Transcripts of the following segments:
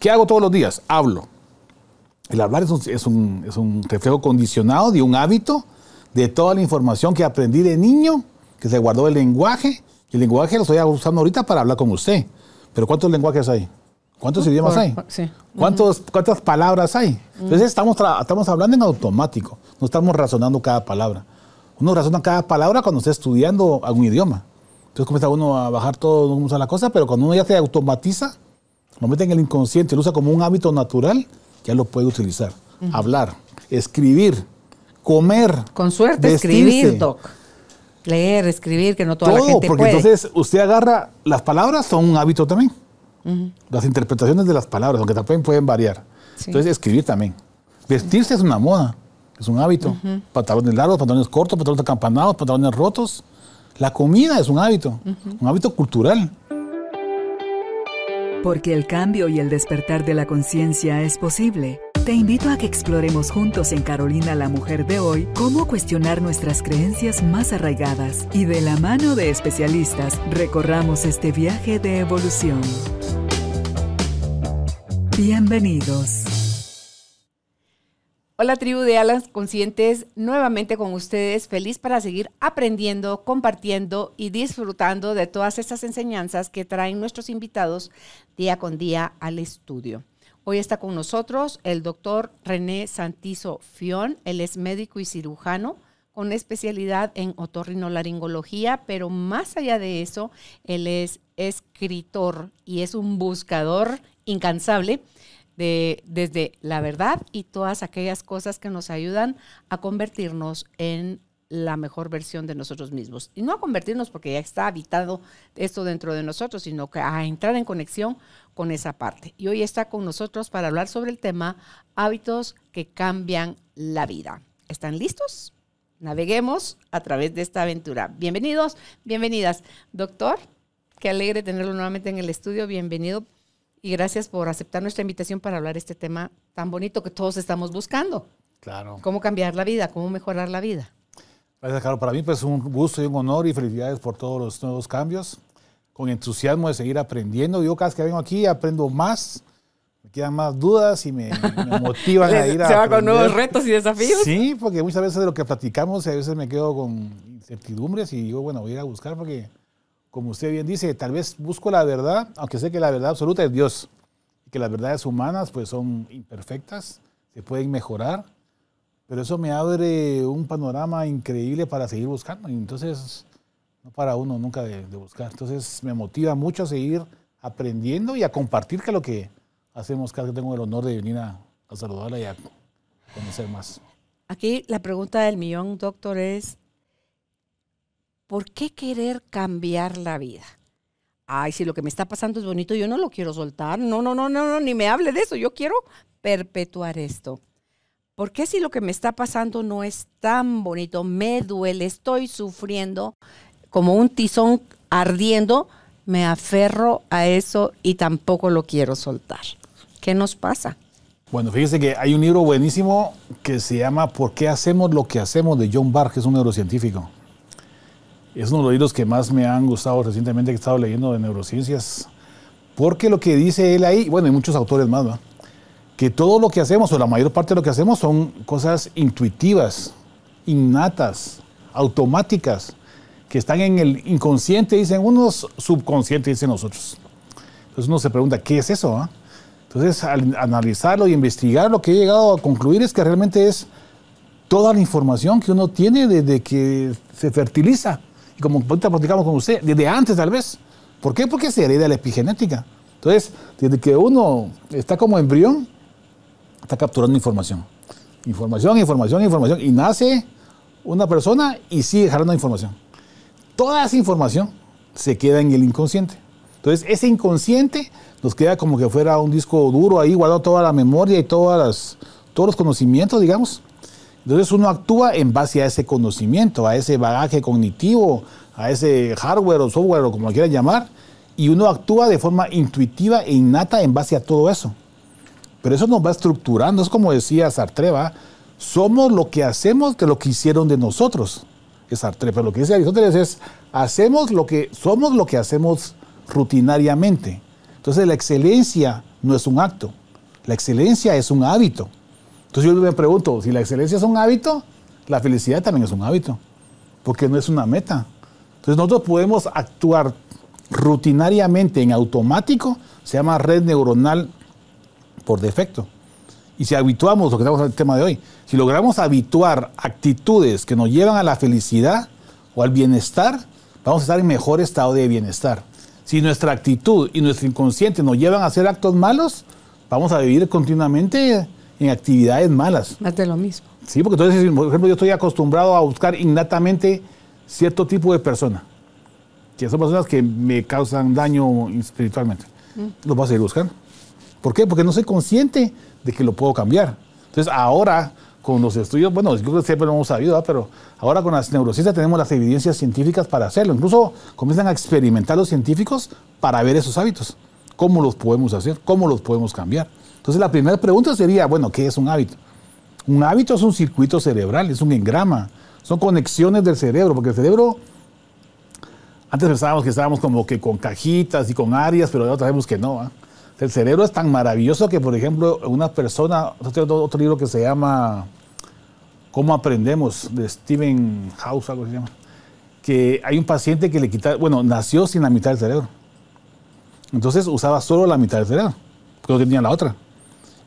¿Qué hago todos los días? Hablo. El hablar es un, es un, es un reflejo condicionado de un hábito, de toda la información que aprendí de niño, que se guardó el lenguaje, y el lenguaje lo estoy usando ahorita para hablar con usted. Pero ¿cuántos lenguajes hay? ¿Cuántos idiomas hay? ¿Cuántos, ¿Cuántas palabras hay? Entonces estamos, estamos hablando en automático, no estamos razonando cada palabra. Uno razona cada palabra cuando está estudiando algún idioma. Entonces comienza uno a bajar todo, uno a la cosa, pero cuando uno ya se automatiza, lo mete en el inconsciente, lo usa como un hábito natural, ya lo puede utilizar. Hablar, escribir, comer. Con suerte, escribir, Doc. Leer, escribir, que no toda Todo, la gente porque entonces usted agarra, las palabras son un hábito también. Las interpretaciones de las palabras, aunque también pueden variar. Entonces, escribir también. Vestirse es una moda, es un hábito. Pantalones largos, pantalones cortos, pantalones acampanados, pantalones rotos. La comida es un hábito, un hábito cultural. Porque el cambio y el despertar de la conciencia es posible. Te invito a que exploremos juntos en Carolina la Mujer de hoy cómo cuestionar nuestras creencias más arraigadas y de la mano de especialistas recorramos este viaje de evolución. Bienvenidos. Hola tribu de Alas Conscientes, nuevamente con ustedes, feliz para seguir aprendiendo, compartiendo y disfrutando de todas estas enseñanzas que traen nuestros invitados día con día al estudio. Hoy está con nosotros el doctor René Santizo Fion, él es médico y cirujano con especialidad en otorrinolaringología, pero más allá de eso, él es escritor y es un buscador incansable desde la verdad y todas aquellas cosas que nos ayudan a convertirnos en la mejor versión de nosotros mismos. Y no a convertirnos porque ya está habitado esto dentro de nosotros, sino que a entrar en conexión con esa parte. Y hoy está con nosotros para hablar sobre el tema hábitos que cambian la vida. ¿Están listos? Naveguemos a través de esta aventura. Bienvenidos, bienvenidas. Doctor, qué alegre tenerlo nuevamente en el estudio. Bienvenido y gracias por aceptar nuestra invitación para hablar este tema tan bonito que todos estamos buscando. Claro. Cómo cambiar la vida, cómo mejorar la vida. Gracias, Carlos. Para mí pues un gusto y un honor y felicidades por todos los nuevos cambios. Con entusiasmo de seguir aprendiendo. Yo cada vez que vengo aquí aprendo más. Me quedan más dudas y me, motivan a ir a. Se va con nuevos retos y desafíos. Sí, porque muchas veces de lo que platicamos, a veces me quedo con incertidumbres y digo, bueno, voy a ir a buscar porque como usted bien dice, tal vez busco la verdad, aunque sé que la verdad absoluta es Dios, y que las verdades humanas pues son imperfectas, se pueden mejorar, pero eso me abre un panorama increíble para seguir buscando, y entonces no para uno nunca de, buscar, entonces me motiva mucho a seguir aprendiendo y a compartir que lo que hacemos, que tengo el honor de venir a, a saludarla y a conocer más. Aquí la pregunta del millón, doctor, es, ¿por qué querer cambiar la vida? Ay, si lo que me está pasando es bonito, yo no lo quiero soltar. No, no, no, no, ni me hable de eso. Yo quiero perpetuar esto. ¿Por qué si lo que me está pasando no es tan bonito, me duele, estoy sufriendo como un tizón ardiendo, me aferro a eso y tampoco lo quiero soltar? ¿Qué nos pasa? Bueno, fíjese que hay un libro buenísimo que se llama ¿Por qué hacemos lo que hacemos? de John Barr, que es un neurocientífico es uno de los libros que más me han gustado recientemente que he estado leyendo de neurociencias, porque lo que dice él ahí, bueno, y muchos autores más, ¿no? que todo lo que hacemos, o la mayor parte de lo que hacemos, son cosas intuitivas, innatas, automáticas, que están en el inconsciente, dicen unos, subconsciente, dicen nosotros. Entonces uno se pregunta, ¿qué es eso? Ah? Entonces, al analizarlo y investigar, lo que he llegado a concluir es que realmente es toda la información que uno tiene desde que se fertiliza y como ahorita platicamos con usted, desde antes tal vez. ¿Por qué? Porque se de la epigenética. Entonces, desde que uno está como embrión, está capturando información. Información, información, información. Y nace una persona y sigue jalando información. Toda esa información se queda en el inconsciente. Entonces, ese inconsciente nos queda como que fuera un disco duro ahí, guardado toda la memoria y todas las, todos los conocimientos, digamos. Entonces uno actúa en base a ese conocimiento, a ese bagaje cognitivo, a ese hardware o software o como lo llamar, y uno actúa de forma intuitiva e innata en base a todo eso. Pero eso nos va estructurando, es como decía Sartre, somos lo que hacemos de lo que hicieron de nosotros. Es Sartre, pero lo que dice Aristóteles es, hacemos lo que, somos lo que hacemos rutinariamente. Entonces la excelencia no es un acto, la excelencia es un hábito. Entonces yo me pregunto, si la excelencia es un hábito, la felicidad también es un hábito, porque no es una meta. Entonces nosotros podemos actuar rutinariamente en automático, se llama red neuronal por defecto. Y si habituamos, lo que estamos en el tema de hoy, si logramos habituar actitudes que nos llevan a la felicidad o al bienestar, vamos a estar en mejor estado de bienestar. Si nuestra actitud y nuestro inconsciente nos llevan a hacer actos malos, vamos a vivir continuamente en actividades malas. Más de lo mismo. Sí, porque entonces, por ejemplo, yo estoy acostumbrado a buscar innatamente cierto tipo de persona, que son personas que me causan daño espiritualmente. Mm. ¿Lo Los voy a seguir buscando. ¿Por qué? Porque no soy consciente de que lo puedo cambiar. Entonces, ahora con los estudios, bueno, yo creo que siempre lo hemos sabido, pero ahora con las neurociencias tenemos las evidencias científicas para hacerlo. Incluso comienzan a experimentar los científicos para ver esos hábitos. ¿Cómo los podemos hacer? ¿Cómo los podemos cambiar? Entonces la primera pregunta sería, bueno, ¿qué es un hábito? Un hábito es un circuito cerebral, es un engrama, son conexiones del cerebro, porque el cerebro, antes pensábamos que estábamos como que con cajitas y con áreas, pero ahora sabemos que no. ¿ah? El cerebro es tan maravilloso que, por ejemplo, una persona, otro, otro libro que se llama ¿Cómo aprendemos? de Stephen House, algo se llama, que hay un paciente que le quita, bueno, nació sin la mitad del cerebro. Entonces usaba solo la mitad del cerebro, porque no tenía la otra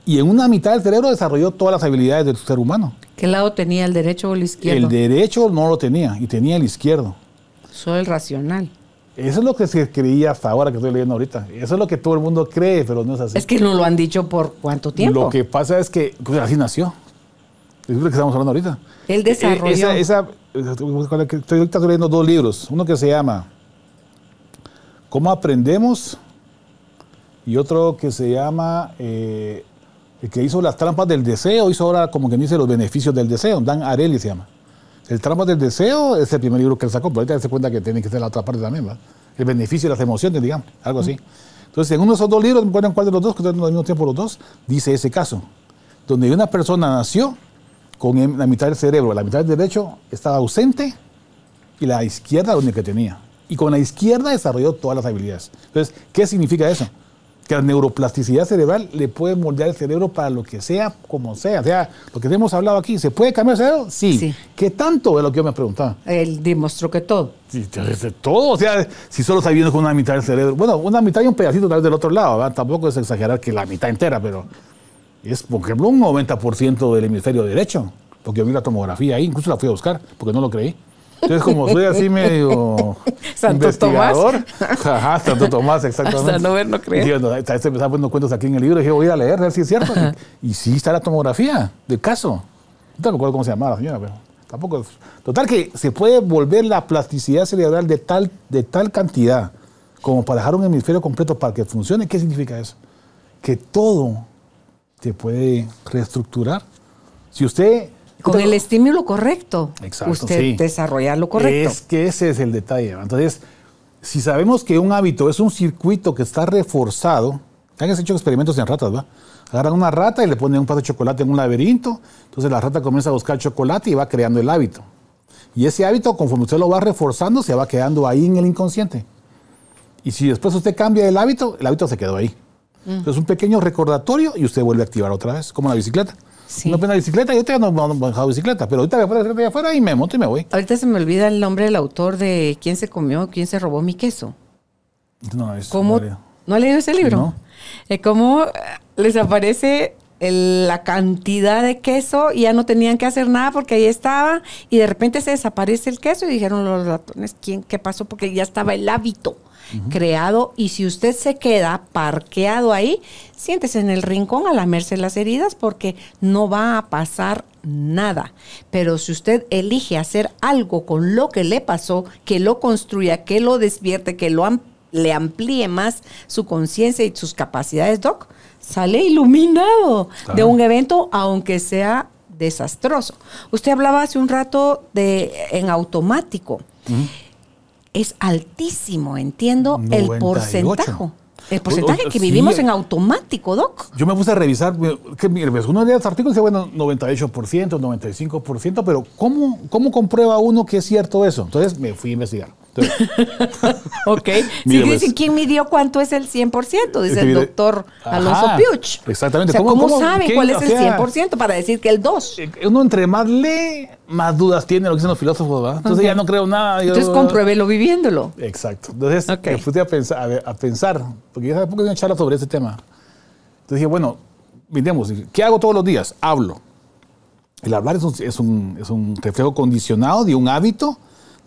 y en una mitad del cerebro desarrolló todas las habilidades del ser humano. ¿Qué lado tenía, el derecho o el izquierdo? El derecho no lo tenía y tenía el izquierdo. Solo el racional. Eso es lo que se creía hasta ahora que estoy leyendo ahorita. Eso es lo que todo el mundo cree, pero no es así. Es que no lo han dicho por cuánto tiempo. Lo que pasa es que pues, así nació. Es lo que estamos hablando ahorita. El e-, desarrollo. estoy leyendo dos libros. Uno que se llama ¿Cómo aprendemos? Y otro que se llama eh, el que hizo las trampas del deseo, hizo ahora, como quien dice, los beneficios del deseo. Dan Arelli se llama. El trampa del deseo es el primer libro que él sacó, pero ahorita se cuenta que tiene que ser la otra parte también, El beneficio de las emociones, digamos, algo así. Entonces, en uno de esos dos libros, me cuál de los dos, que están al mismo tiempo los dos, dice ese caso, donde una persona nació con em, la mitad del cerebro, la mitad del derecho estaba ausente y la izquierda la única que tenía. Y con la izquierda desarrolló todas las habilidades. Entonces, ¿qué significa eso? que la neuroplasticidad cerebral le puede moldear el cerebro para lo que sea, como sea. O sea, lo que hemos hablado aquí, ¿se puede cambiar el cerebro? Sí. ¿Qué tanto es lo que yo me preguntaba? Él demostró que todo. Sí, todo. O sea, si solo está sabiendo con una mitad del cerebro. Bueno, una mitad y un pedacito tal vez del otro lado, Tampoco es exagerar que la mitad entera, pero es, por ejemplo, un 90% del hemisferio derecho. Porque yo vi la tomografía ahí, incluso la fui a buscar, porque no lo creí. Entonces, como soy así medio Santo Tomás. Ajá, Santo Tomás, exactamente. Hasta no ver, no creer. no, poniendo cuentos aquí en el libro y dije, voy a leer, a ver si es cierto. Y, sí está la tomografía del caso. No me acuerdo cómo se llamaba la señora, pero tampoco. Total que se puede volver la plasticidad cerebral de tal, de tal cantidad como para dejar un hemisferio completo para que funcione. ¿Qué significa eso? Que todo se puede reestructurar. Si usted con el estímulo correcto. usted desarrollar desarrolla lo correcto. Es que ese es el detalle. Entonces, si sabemos que un hábito es un circuito que está reforzado, han hecho experimentos en ratas, ¿va? Agarran una rata y le ponen un plato de chocolate en un laberinto, entonces la rata comienza a buscar chocolate y va creando el hábito. Y ese hábito, conforme usted lo va reforzando, se va quedando ahí en el inconsciente. Y si después usted cambia el hábito, el hábito se quedó ahí. Es mm. Entonces, un pequeño recordatorio y usted vuelve a activar otra vez, como la bicicleta. No pena pues, bicicleta, yo no, no, bicicleta, pero ahorita voy afuera y me monto y me voy. Ahorita se me olvida el nombre del autor de quién se comió, quién se robó mi queso. No, es ¿Cómo, no, ha leído ese libro? No. Eh, ¿Cómo eh, les aparece la cantidad de queso y ya no tenían que hacer nada porque ahí estaba y de repente se desaparece el queso y dijeron los ratones, ¿quién, ¿qué pasó? Porque ya estaba el hábito creado y si usted se queda parqueado ahí, siéntese en el rincón a lamerse las heridas porque no va a pasar nada. Pero si usted elige hacer algo con lo que le pasó, que lo construya, que lo despierte, que lo le amplíe más su conciencia y sus capacidades, Doc, sale iluminado de un evento, aunque sea desastroso. Usted hablaba hace un rato de en automático es altísimo, entiendo, el porcentaje. El pues, porcentaje que vivimos eh. en automático, Doc. Yo me puse a revisar, que uno de los artículos y dice, bueno, 98%, 95%, pero ¿cómo, ¿cómo comprueba uno que es cierto eso? Entonces me fui a investigar. ok. Si dicen, ¿quién midió cuánto es el 100%? Dice el doctor Alonso Piuch. Exactamente. ¿Cómo, sabe cuál es el 100% para decir que el 2? Eh, uno entre más lee, más dudas tiene lo que dicen los filósofos, Entonces ya no creo nada. Entonces compruébelo viviéndolo. Exacto. Entonces me puse a pensar, a, pensar, porque ya hace poco una charla sobre ese tema. Entonces dije, bueno, miremos, ¿qué hago todos los días? Hablo. El hablar es un, es un reflejo condicionado de un hábito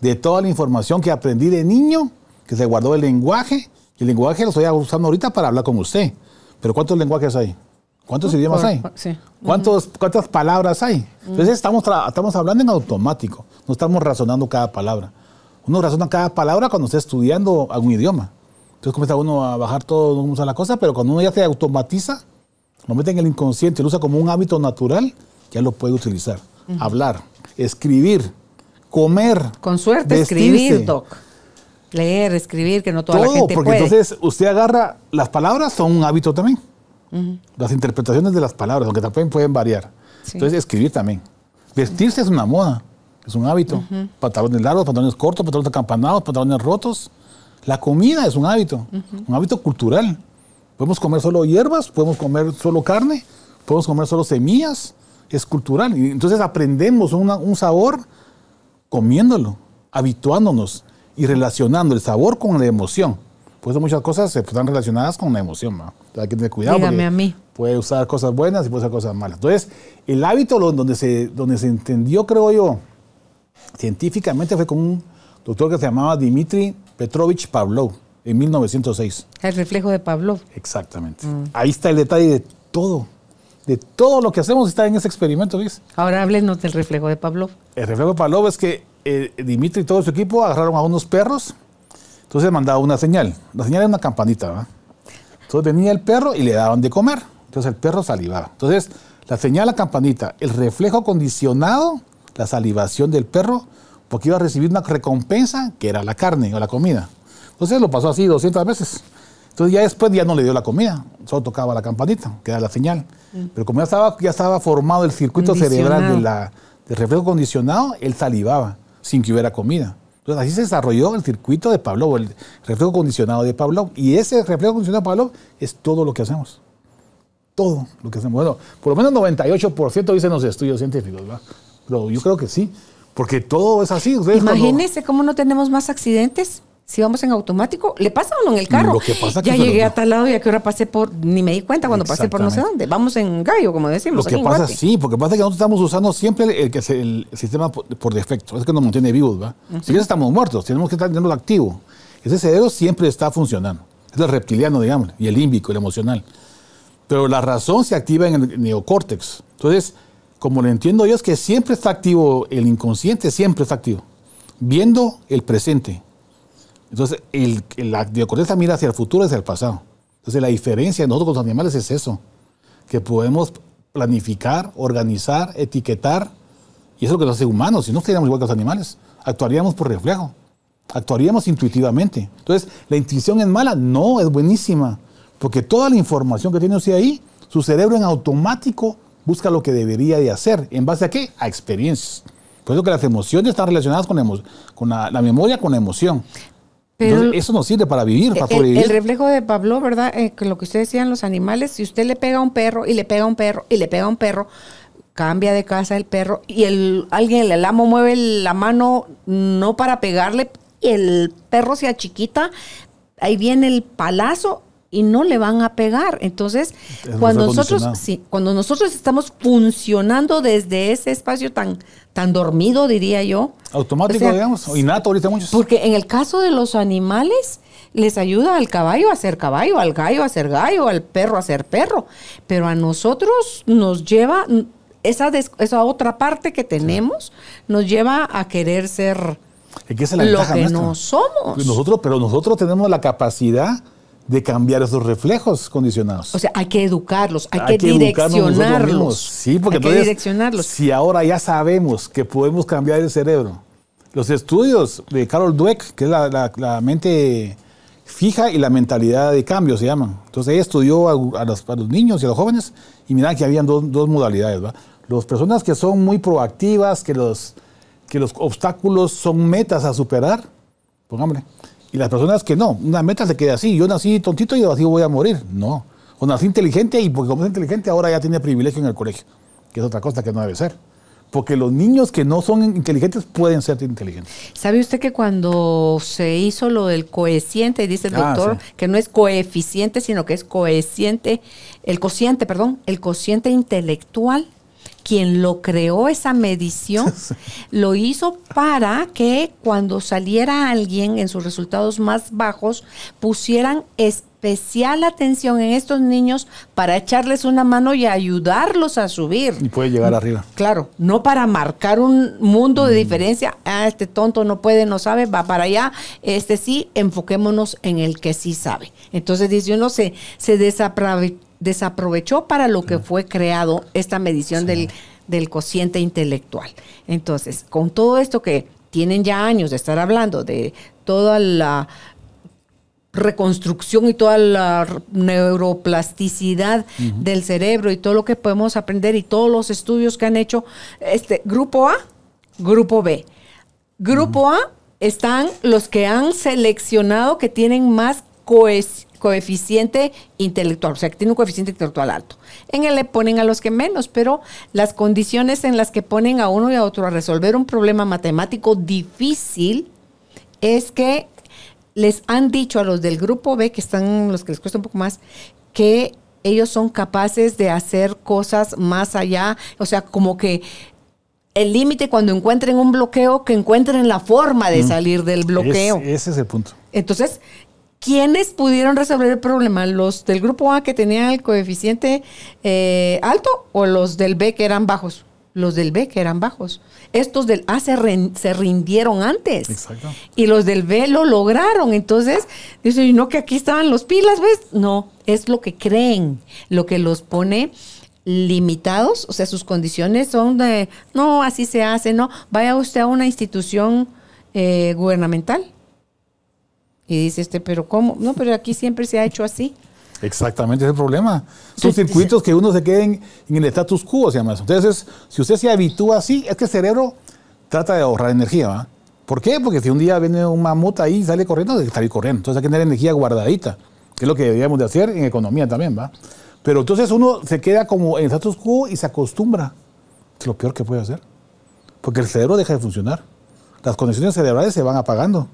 de toda la información que aprendí de niño, que se guardó el lenguaje. el lenguaje lo estoy usando ahorita para hablar con usted. Pero ¿cuántos lenguajes hay? ¿Cuántos idiomas hay? ¿Cuántos, ¿Cuántas palabras hay? Entonces estamos, estamos hablando en automático, no estamos razonando cada palabra. Uno razona cada palabra cuando está estudiando algún idioma. Entonces comienza uno a bajar todo, no usa la cosa, pero cuando uno ya se automatiza, lo mete en el inconsciente, lo usa como un hábito natural, ya lo puede utilizar. Hablar, escribir, comer. Con suerte, escribir, Leer, escribir, que no toda Todo, la gente porque entonces usted agarra, las palabras son un hábito también. Las interpretaciones de las palabras, aunque también pueden variar. Entonces, escribir también. Vestirse es una moda, es un hábito. Pantalones largos, pantalones cortos, pantalones acampanados, pantalones rotos. La comida es un hábito, un hábito cultural. Podemos comer solo hierbas, podemos comer solo carne, podemos comer solo semillas. Es cultural. Y entonces aprendemos un sabor comiéndolo, habituándonos y relacionando el sabor con la emoción. pues muchas cosas están relacionadas con la emoción. ¿no? Hay que tener cuidado. Dígame a mí. Puede usar cosas buenas y puede usar cosas malas. Entonces, el hábito donde se, donde se entendió, creo yo, científicamente fue con un doctor que se llamaba Dimitri Petrovich Pavlov en 1906. El reflejo de Pavlov. Exactamente. Mm. Ahí está el detalle de todo de todo lo que hacemos está en ese experimento, Luis. Ahora háblenos del reflejo de Pavlov. El reflejo de Pavlov es que eh, Dimitri y todo su equipo agarraron a unos perros, entonces mandaba una señal. La señal era una campanita, ¿verdad? Entonces venía el perro y le daban de comer. Entonces el perro salivaba. Entonces la señal la campanita, el reflejo condicionado, la salivación del perro, porque iba a recibir una recompensa que era la carne o la comida. Entonces lo pasó así 200 veces. Entonces ya después ya no le dio la comida, solo tocaba la campanita, que era la señal. Mm. Pero como ya estaba, ya estaba formado el circuito cerebral del reflejo condicionado, él salivaba sin que hubiera comida. Entonces así se desarrolló el circuito de Pablo el reflejo condicionado de Pablo Y ese reflejo condicionado de Pavlov es todo lo que hacemos. Todo lo que hacemos. Bueno, por lo menos 98% dicen los estudios científicos, ¿verdad? Pero yo creo que sí, porque todo es así. Imagínense cómo no tenemos más accidentes si vamos en automático, le pasa o no en el carro. ya llegué a tal lado y a ahora pasé por, ni me di cuenta cuando pasé por no sé dónde. Vamos en gallo, como decimos. Lo que pasa, sí, porque pasa que nosotros estamos usando siempre el, el sistema por, defecto. Es que nos mantiene vivos, Si no, estamos muertos, tenemos que tenerlo activo. Ese cerebro siempre está funcionando. Es el reptiliano, digamos, y el límbico, el emocional. Pero la razón se activa en el neocórtex. Entonces, como lo entiendo yo, es que siempre está activo, el inconsciente siempre está activo, viendo el presente entonces, el, la neocorteza mira hacia el futuro, hacia el pasado. Entonces, la diferencia de nosotros con los animales es eso, que podemos planificar, organizar, etiquetar, y eso es lo que nos hace humanos. Si no seríamos igual que los animales, actuaríamos por reflejo, actuaríamos intuitivamente. Entonces, la intuición es mala, no, es buenísima, porque toda la información que tiene usted ahí, su cerebro en automático busca lo que debería de hacer. ¿En base a qué? A experiencias. Por eso que las emociones están relacionadas con, la memoria, con la emoción eso no sirve para vivir, El, reflejo de Pablo, ¿verdad? Eh, que lo que ustedes decían, los animales, si usted le pega a un perro y le pega a un perro y le pega a un perro, cambia de casa el perro y el alguien, el amo mueve la mano no para pegarle, y el perro se achiquita, ahí viene el palazo y no le van a pegar. Entonces, cuando nosotros, sí, cuando nosotros estamos funcionando desde ese espacio tan, tan dormido, diría yo. Automático, digamos, innato ahorita muchos. Porque en el caso de los animales, les ayuda al caballo a ser caballo, al gallo a ser gallo, al perro a ser perro. Pero a nosotros nos lleva, esa, esa otra parte que tenemos, nos lleva a querer ser... lo que no somos. Nosotros, pero nosotros tenemos la capacidad de cambiar esos reflejos condicionados. O sea, hay que educarlos, hay, que, direccionarlos. Sí, porque hay si ahora ya sabemos que podemos cambiar el cerebro, los estudios de Carol Dweck, que es la, mente fija y la mentalidad de cambio se llaman. Entonces ella estudió a, los, niños y a los jóvenes y mira que habían dos, modalidades. Las personas que son muy proactivas, que los, que los obstáculos son metas a superar, pongámosle. Y las personas que no, una meta se queda así, yo nací tontito y así voy a morir. No, o nací inteligente y porque como es inteligente ahora ya tiene privilegio en el colegio, que es otra cosa que no debe ser. Porque los niños que no son inteligentes pueden ser inteligentes. ¿Sabe usted que cuando se hizo lo del coeficiente, dice el ah, doctor, que no es coeficiente, sino que es coeficiente, el cociente, perdón, el cociente intelectual, quien lo creó esa medición, lo hizo para que cuando saliera alguien en sus resultados más bajos pusieran es especial atención en estos niños para echarles una mano y ayudarlos a subir. Y puede llegar mm, arriba. Claro, no para marcar un mundo de mm. diferencia. Ah, este tonto no puede, no sabe, va para allá. Este sí, enfoquémonos en el que sí sabe. Entonces dice uno, se, se desaprovechó para lo que fue creado esta medición del cociente intelectual. Entonces, con todo esto que tienen ya años de estar hablando de toda la reconstrucción y toda la neuroplasticidad del cerebro y todo lo que podemos aprender y todos los estudios que han hecho este grupo A, grupo B. Grupo A están los que han seleccionado que tienen más coeficiente intelectual, o sea, que tienen un coeficiente intelectual alto. En el le ponen a los que menos, pero las condiciones en las que ponen a uno y a otro a resolver un problema matemático difícil es que les han dicho a los del grupo B, que están los que les cuesta un poco más, que ellos son capaces de hacer cosas más allá, o sea, como que el límite cuando encuentren un bloqueo, que encuentren la forma de salir del bloqueo. ese es el punto. Entonces, ¿quiénes pudieron resolver el problema? ¿Los del grupo A que tenían el coeficiente eh, alto o los del B que eran bajos? los del B que eran bajos. Estos del A se, rindieron antes. Exacto. Y los del B lo lograron. Entonces, dice, no que aquí estaban los pilas, ves? No, es lo que creen, lo que los pone limitados, o sea, sus condiciones son de, no, así se hace, no, vaya usted a una institución eh, gubernamental. Y dice este, pero ¿cómo? No, pero aquí siempre se ha hecho así. Exactamente, ese es el problema. Son circuitos que uno se quede en, el status quo, se llama eso. Entonces, si usted se habitúa así, es que el cerebro trata de ahorrar energía, ¿va? ¿Por qué? Porque si un día viene una mamut ahí y sale corriendo, debe estar corriendo. Entonces hay que tener energía guardadita, que es lo que deberíamos de hacer en economía también, ¿va? Pero entonces uno se queda como en el status quo y se acostumbra. Es lo peor que puede hacer. Porque el cerebro deja de funcionar. Las conexiones cerebrales se van apagando.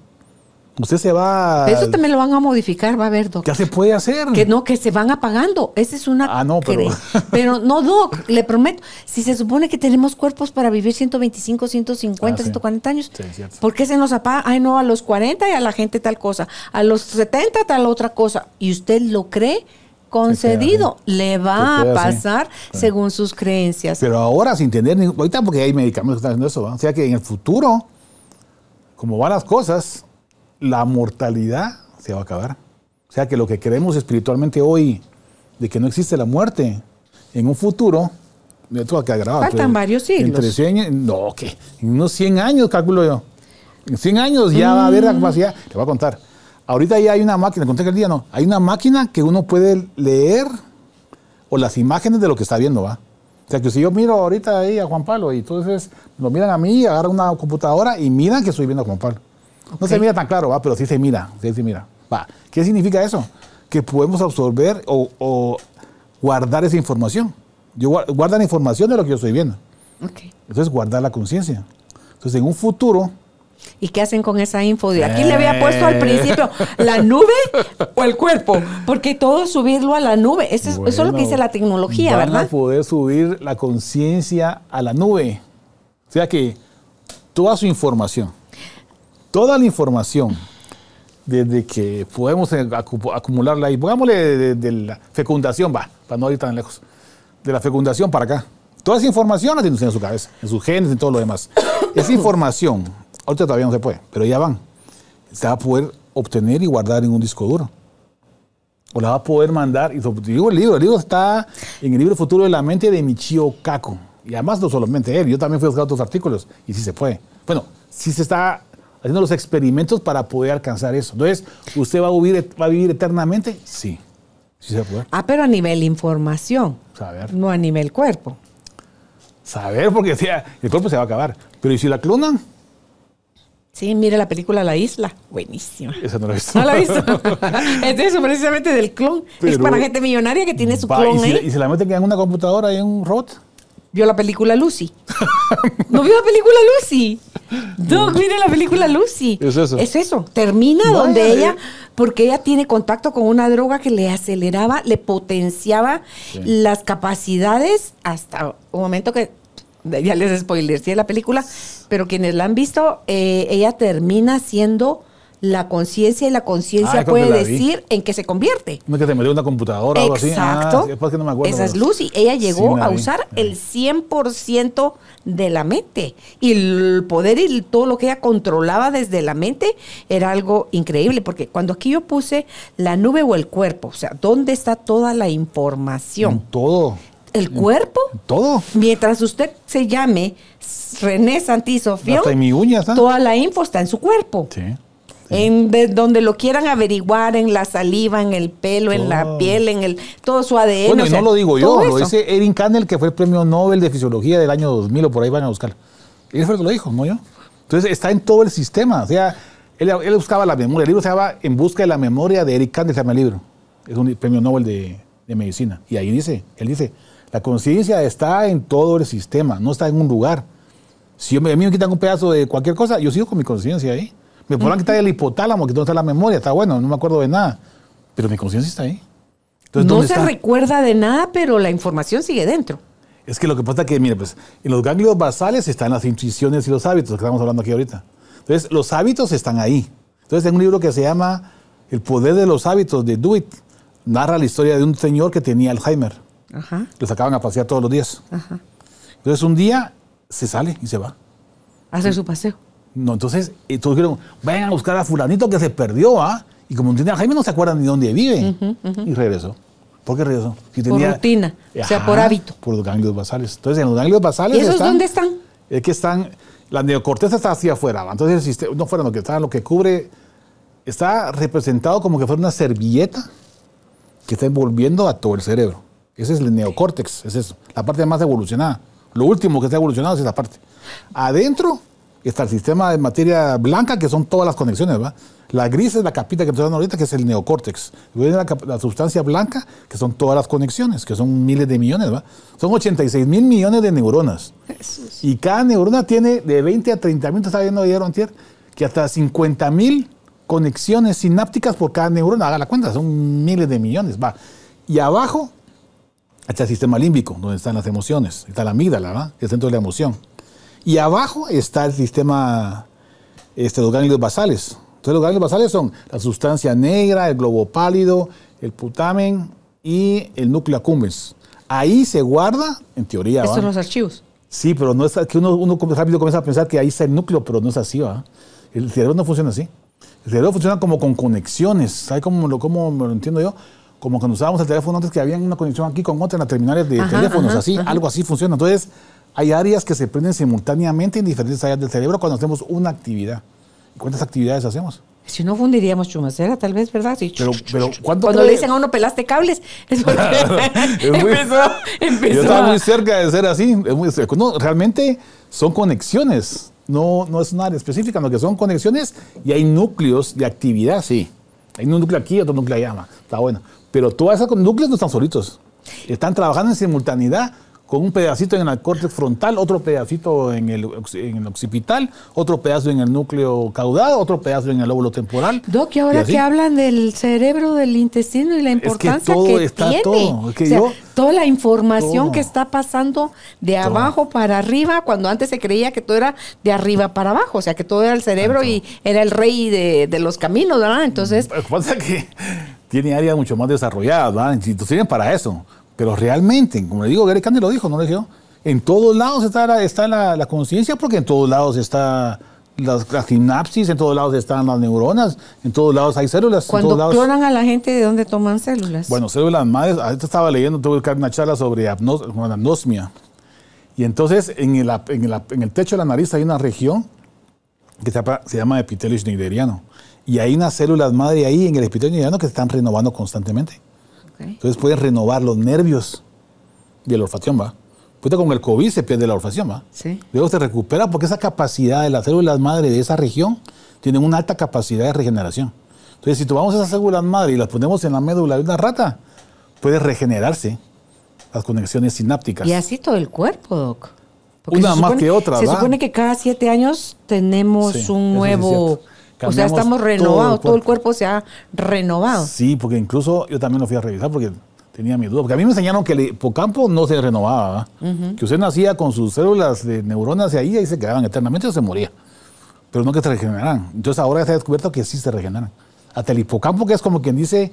Usted se va. Eso también lo van a modificar, va a ver, Doc. Ya se puede hacer. Que no, que se van apagando. Esa es una. Ah, no, pero. Pero no, Doc, le prometo. Si se supone que tenemos cuerpos para vivir 125, 150, 140 años, ¿por qué se nos apaga? Ay, no, a los 40 y a la gente tal cosa. A los 70 tal otra cosa. Y usted lo cree concedido. Le va a pasar según sus creencias. Pero ahora sin tener ningún. Ahorita porque hay medicamentos que están haciendo eso. O sea que en el futuro, como van las cosas, la mortalidad se va a acabar. O sea que lo que creemos espiritualmente hoy, de que no existe la muerte, en un futuro, esto quedar grabado. Faltan varios siglos. no, que en unos 100 años, calculo yo. En 100 años ya va a haber la mm. capacidad. Te voy a contar. Ahorita ya hay una máquina, conté que el día no, hay una máquina que uno puede leer o las imágenes de lo que está viendo, ¿va? O sea, que si yo miro ahorita ahí a Juan Pablo y entonces lo miran a mí, agarran una computadora y miran que estoy viendo a Juan Pablo. No se mira tan claro, va, pero sí se mira, sí se mira. Va. ¿Qué significa eso? Que podemos absorber o, guardar esa información. Yo guardo la información de lo que yo estoy viendo. Okay. Entonces, guardar la conciencia. Entonces, en un futuro, ¿Y qué hacen con esa info? De aquí le había eh. puesto al principio la nube o el cuerpo, porque todo subirlo a la nube. Eso es, eso lo que dice la tecnología, ¿verdad? A poder subir la conciencia a la nube. O sea que toda su información, toda la información desde que podemos eh, acumularla y pongámosle de, la fecundación, va, para no ir tan lejos, de la fecundación para acá. Toda esa información la tiene usted en su cabeza, en sus genes, en todo lo demás. Esa información, ahorita todavía no se puede, pero ya van. Se va a poder obtener y guardar en un disco duro. O la va a poder mandar, y digo el libro, el libro está en el libro Futuro de la Mente de Michio Kaku. Y además no solamente él, yo también fui a buscar otros artículos, y sí se puede. Bueno, sí se está haciendo los experimentos para poder alcanzar eso. Entonces, ¿usted va a vivir, vivir eternamente? Sí. Sí se puede. Ah, pero a nivel información. Saber. No a nivel cuerpo. Saber, porque sea, el cuerpo se va a acabar. Pero ¿y si la clonan? Sí, mire la película La Isla. Buenísima. Esa no la he visto. No la he visto. Este es eso, precisamente del clon. es para gente millonaria que tiene su clon. ¿Y se la meten en una computadora y en un robot? vio la película Lucy. ¿No vio la película Lucy? no. mire la película Lucy. Es eso. Es eso. Termina donde ella, porque ella tiene contacto con una droga que le aceleraba, le potenciaba las capacidades hasta un momento que ya les spoiler, sí, la película, pero quienes la han visto, eh, ella termina siendo la conciencia y la conciencia ah, puede decir en qué se convierte. No es que se metió una computadora o algo así. Exacto. Ah, Esa es Lucy. Ella llegó a usar el 100% de la mente. Y el poder y todo lo que ella controlaba desde la mente era algo increíble. Porque cuando aquí yo puse la nube o el cuerpo, o sea, ¿dónde está toda la información? todo el cuerpo. Todo. Mientras usted se llame René Santisofión, mi toda la info está en su cuerpo. Sí en donde lo quieran averiguar, en la saliva, en el pelo, en la oh. piel, en el todo su ADN. Bueno, no lo digo yo, lo dice Erin Cannell, que fue el premio Nobel de Fisiología del año 2000 o por ahí van a buscar. Él fue el que lo dijo, no yo. Entonces está en todo el sistema, o sea, él, buscaba la memoria. El libro se llama En busca de la memoria de Eric Kandel, se llama el libro. Es un premio Nobel de, medicina. Y ahí dice, él dice, la conciencia está en todo el sistema, no está en un lugar. Si yo, a mí me quitan un pedazo de cualquier cosa, yo sigo con mi conciencia ahí. Me podrán quitar el hipotálamo, que no está la memoria, está bueno, no me acuerdo de nada. Pero mi conciencia está ahí. no se recuerda de nada, pero la información sigue dentro. Es que lo que pasa es que, mire, pues, en los ganglios basales están las intuiciones y los hábitos que estamos hablando aquí ahorita. Entonces, los hábitos están ahí. Entonces, en un libro que se llama El poder de los hábitos de Dewitt, narra la historia de un señor que tenía Alzheimer. Ajá. Lo sacaban a pasear todos los días. Entonces, un día se sale y se va. Hace su paseo. No, entonces, eh, todos dijeron, vayan a buscar a fulanito que se perdió, ¿ah? Y como no tiene Jaime, no se acuerdan ni dónde vive. Y regresó. ¿Por qué regresó? por rutina, o sea, por hábito. Por los ganglios basales. Entonces, en los ganglios basales. ¿Y esos dónde están? Es que están. La neocorteza está hacia afuera. Entonces, el sistema, no fuera lo que está, lo que cubre. Está representado como que fuera una servilleta que está envolviendo a todo el cerebro. Ese es el neocórtex, es eso. La parte más evolucionada. Lo último que está evolucionado es esa parte. Adentro está el sistema de materia blanca, que son todas las conexiones, ¿verdad? La gris es la capita que estoy dando ahorita, que es el neocórtex. la, sustancia blanca, que son todas las conexiones, que son miles de millones, va Son 86 mil millones de neuronas. Y cada neurona tiene de 20 a 30 mil, está viendo ayer, que hasta 50 mil conexiones sinápticas por cada neurona. Haga la cuenta, son miles de millones, va. Y abajo, está el sistema límbico, donde están las emociones. Está la amígdala, ¿verdad? El centro de la emoción. Y abajo está el sistema, este, los ganglios basales. Entonces los ganglios basales son la sustancia negra, el globo pálido, el putamen y el núcleo accumbens. Ahí se guarda, en teoría. Estos son los archivos. Sí, pero no es que uno, rápido comienza a pensar que ahí está el núcleo, pero no es así, ¿va? El cerebro no funciona así. El cerebro funciona como con conexiones. ¿Sabes cómo lo, cómo lo entiendo yo? Como cuando usábamos el teléfono antes que había una conexión aquí con otra en las terminales de teléfonos, así, algo así funciona. Entonces, hay áreas que se prenden simultáneamente en diferentes áreas del cerebro cuando hacemos una actividad. ¿Cuántas actividades hacemos? Si no fundiríamos chumacera, tal vez, ¿verdad? Sí. Pero, Cuando le dicen a uno pelaste cables, es porque empezó, Yo estaba muy cerca de ser así. no, realmente son conexiones. No, no es una área específica, lo que son conexiones y hay núcleos de actividad, sí. Hay un núcleo aquí, otro núcleo allá. Está bueno. Pero todos esos núcleos no están solitos. Están trabajando en simultaneidad con un pedacito en el córtex frontal, otro pedacito en el, occipital, otro pedazo en el núcleo caudado, otro pedazo en el óvulo temporal. Doc, y ahora que hablan del cerebro, del intestino y la importancia que, tiene. toda la información que está pasando de abajo para arriba, cuando antes se creía que todo era de arriba para abajo, o sea, que todo era el cerebro y era el rey de, los caminos, ¿verdad? Entonces... Pasa que tiene áreas mucho más desarrolladas, ¿verdad? Entonces, para eso pero realmente, como le digo, Gary Candy lo dijo, no le dijo. En todos lados está la, está la, conciencia, porque en todos lados está la sinapsis, en todos lados están las neuronas, en todos lados hay células. Cuando lados... a la gente, ¿de dónde toman células? Bueno, células madres, ahorita estaba leyendo, tuve una charla sobre anosmia. Y entonces en el, en, el, techo de la nariz hay una región que se, llama epitelio schneideriano. Y hay unas células madre ahí en el epitelio schneideriano que se están renovando constantemente. Entonces pueden renovar los nervios de la olfacción, ¿va? con el COVID se pierde la olfacción, ¿va? Luego se recupera porque esa capacidad de las células madre de esa región tienen una alta capacidad de regeneración. Entonces, si tomamos esas células madre y las ponemos en la médula de una rata, puede regenerarse las conexiones sinápticas. Y así todo el cuerpo, Doc. una más que otra, Se supone que cada siete años tenemos un nuevo o sea, estamos renovados, todo el, cuerpo se ha renovado. Sí, porque incluso yo también lo fui a revisar porque tenía mi duda. Porque a mí me enseñaron que el hipocampo no se renovaba, que usted nacía con sus células de neuronas y ahí, y se quedaban eternamente o se moría. Pero no que se regeneran. Entonces ahora se ha descubierto que sí se regeneran. Hasta el hipocampo, que es como quien dice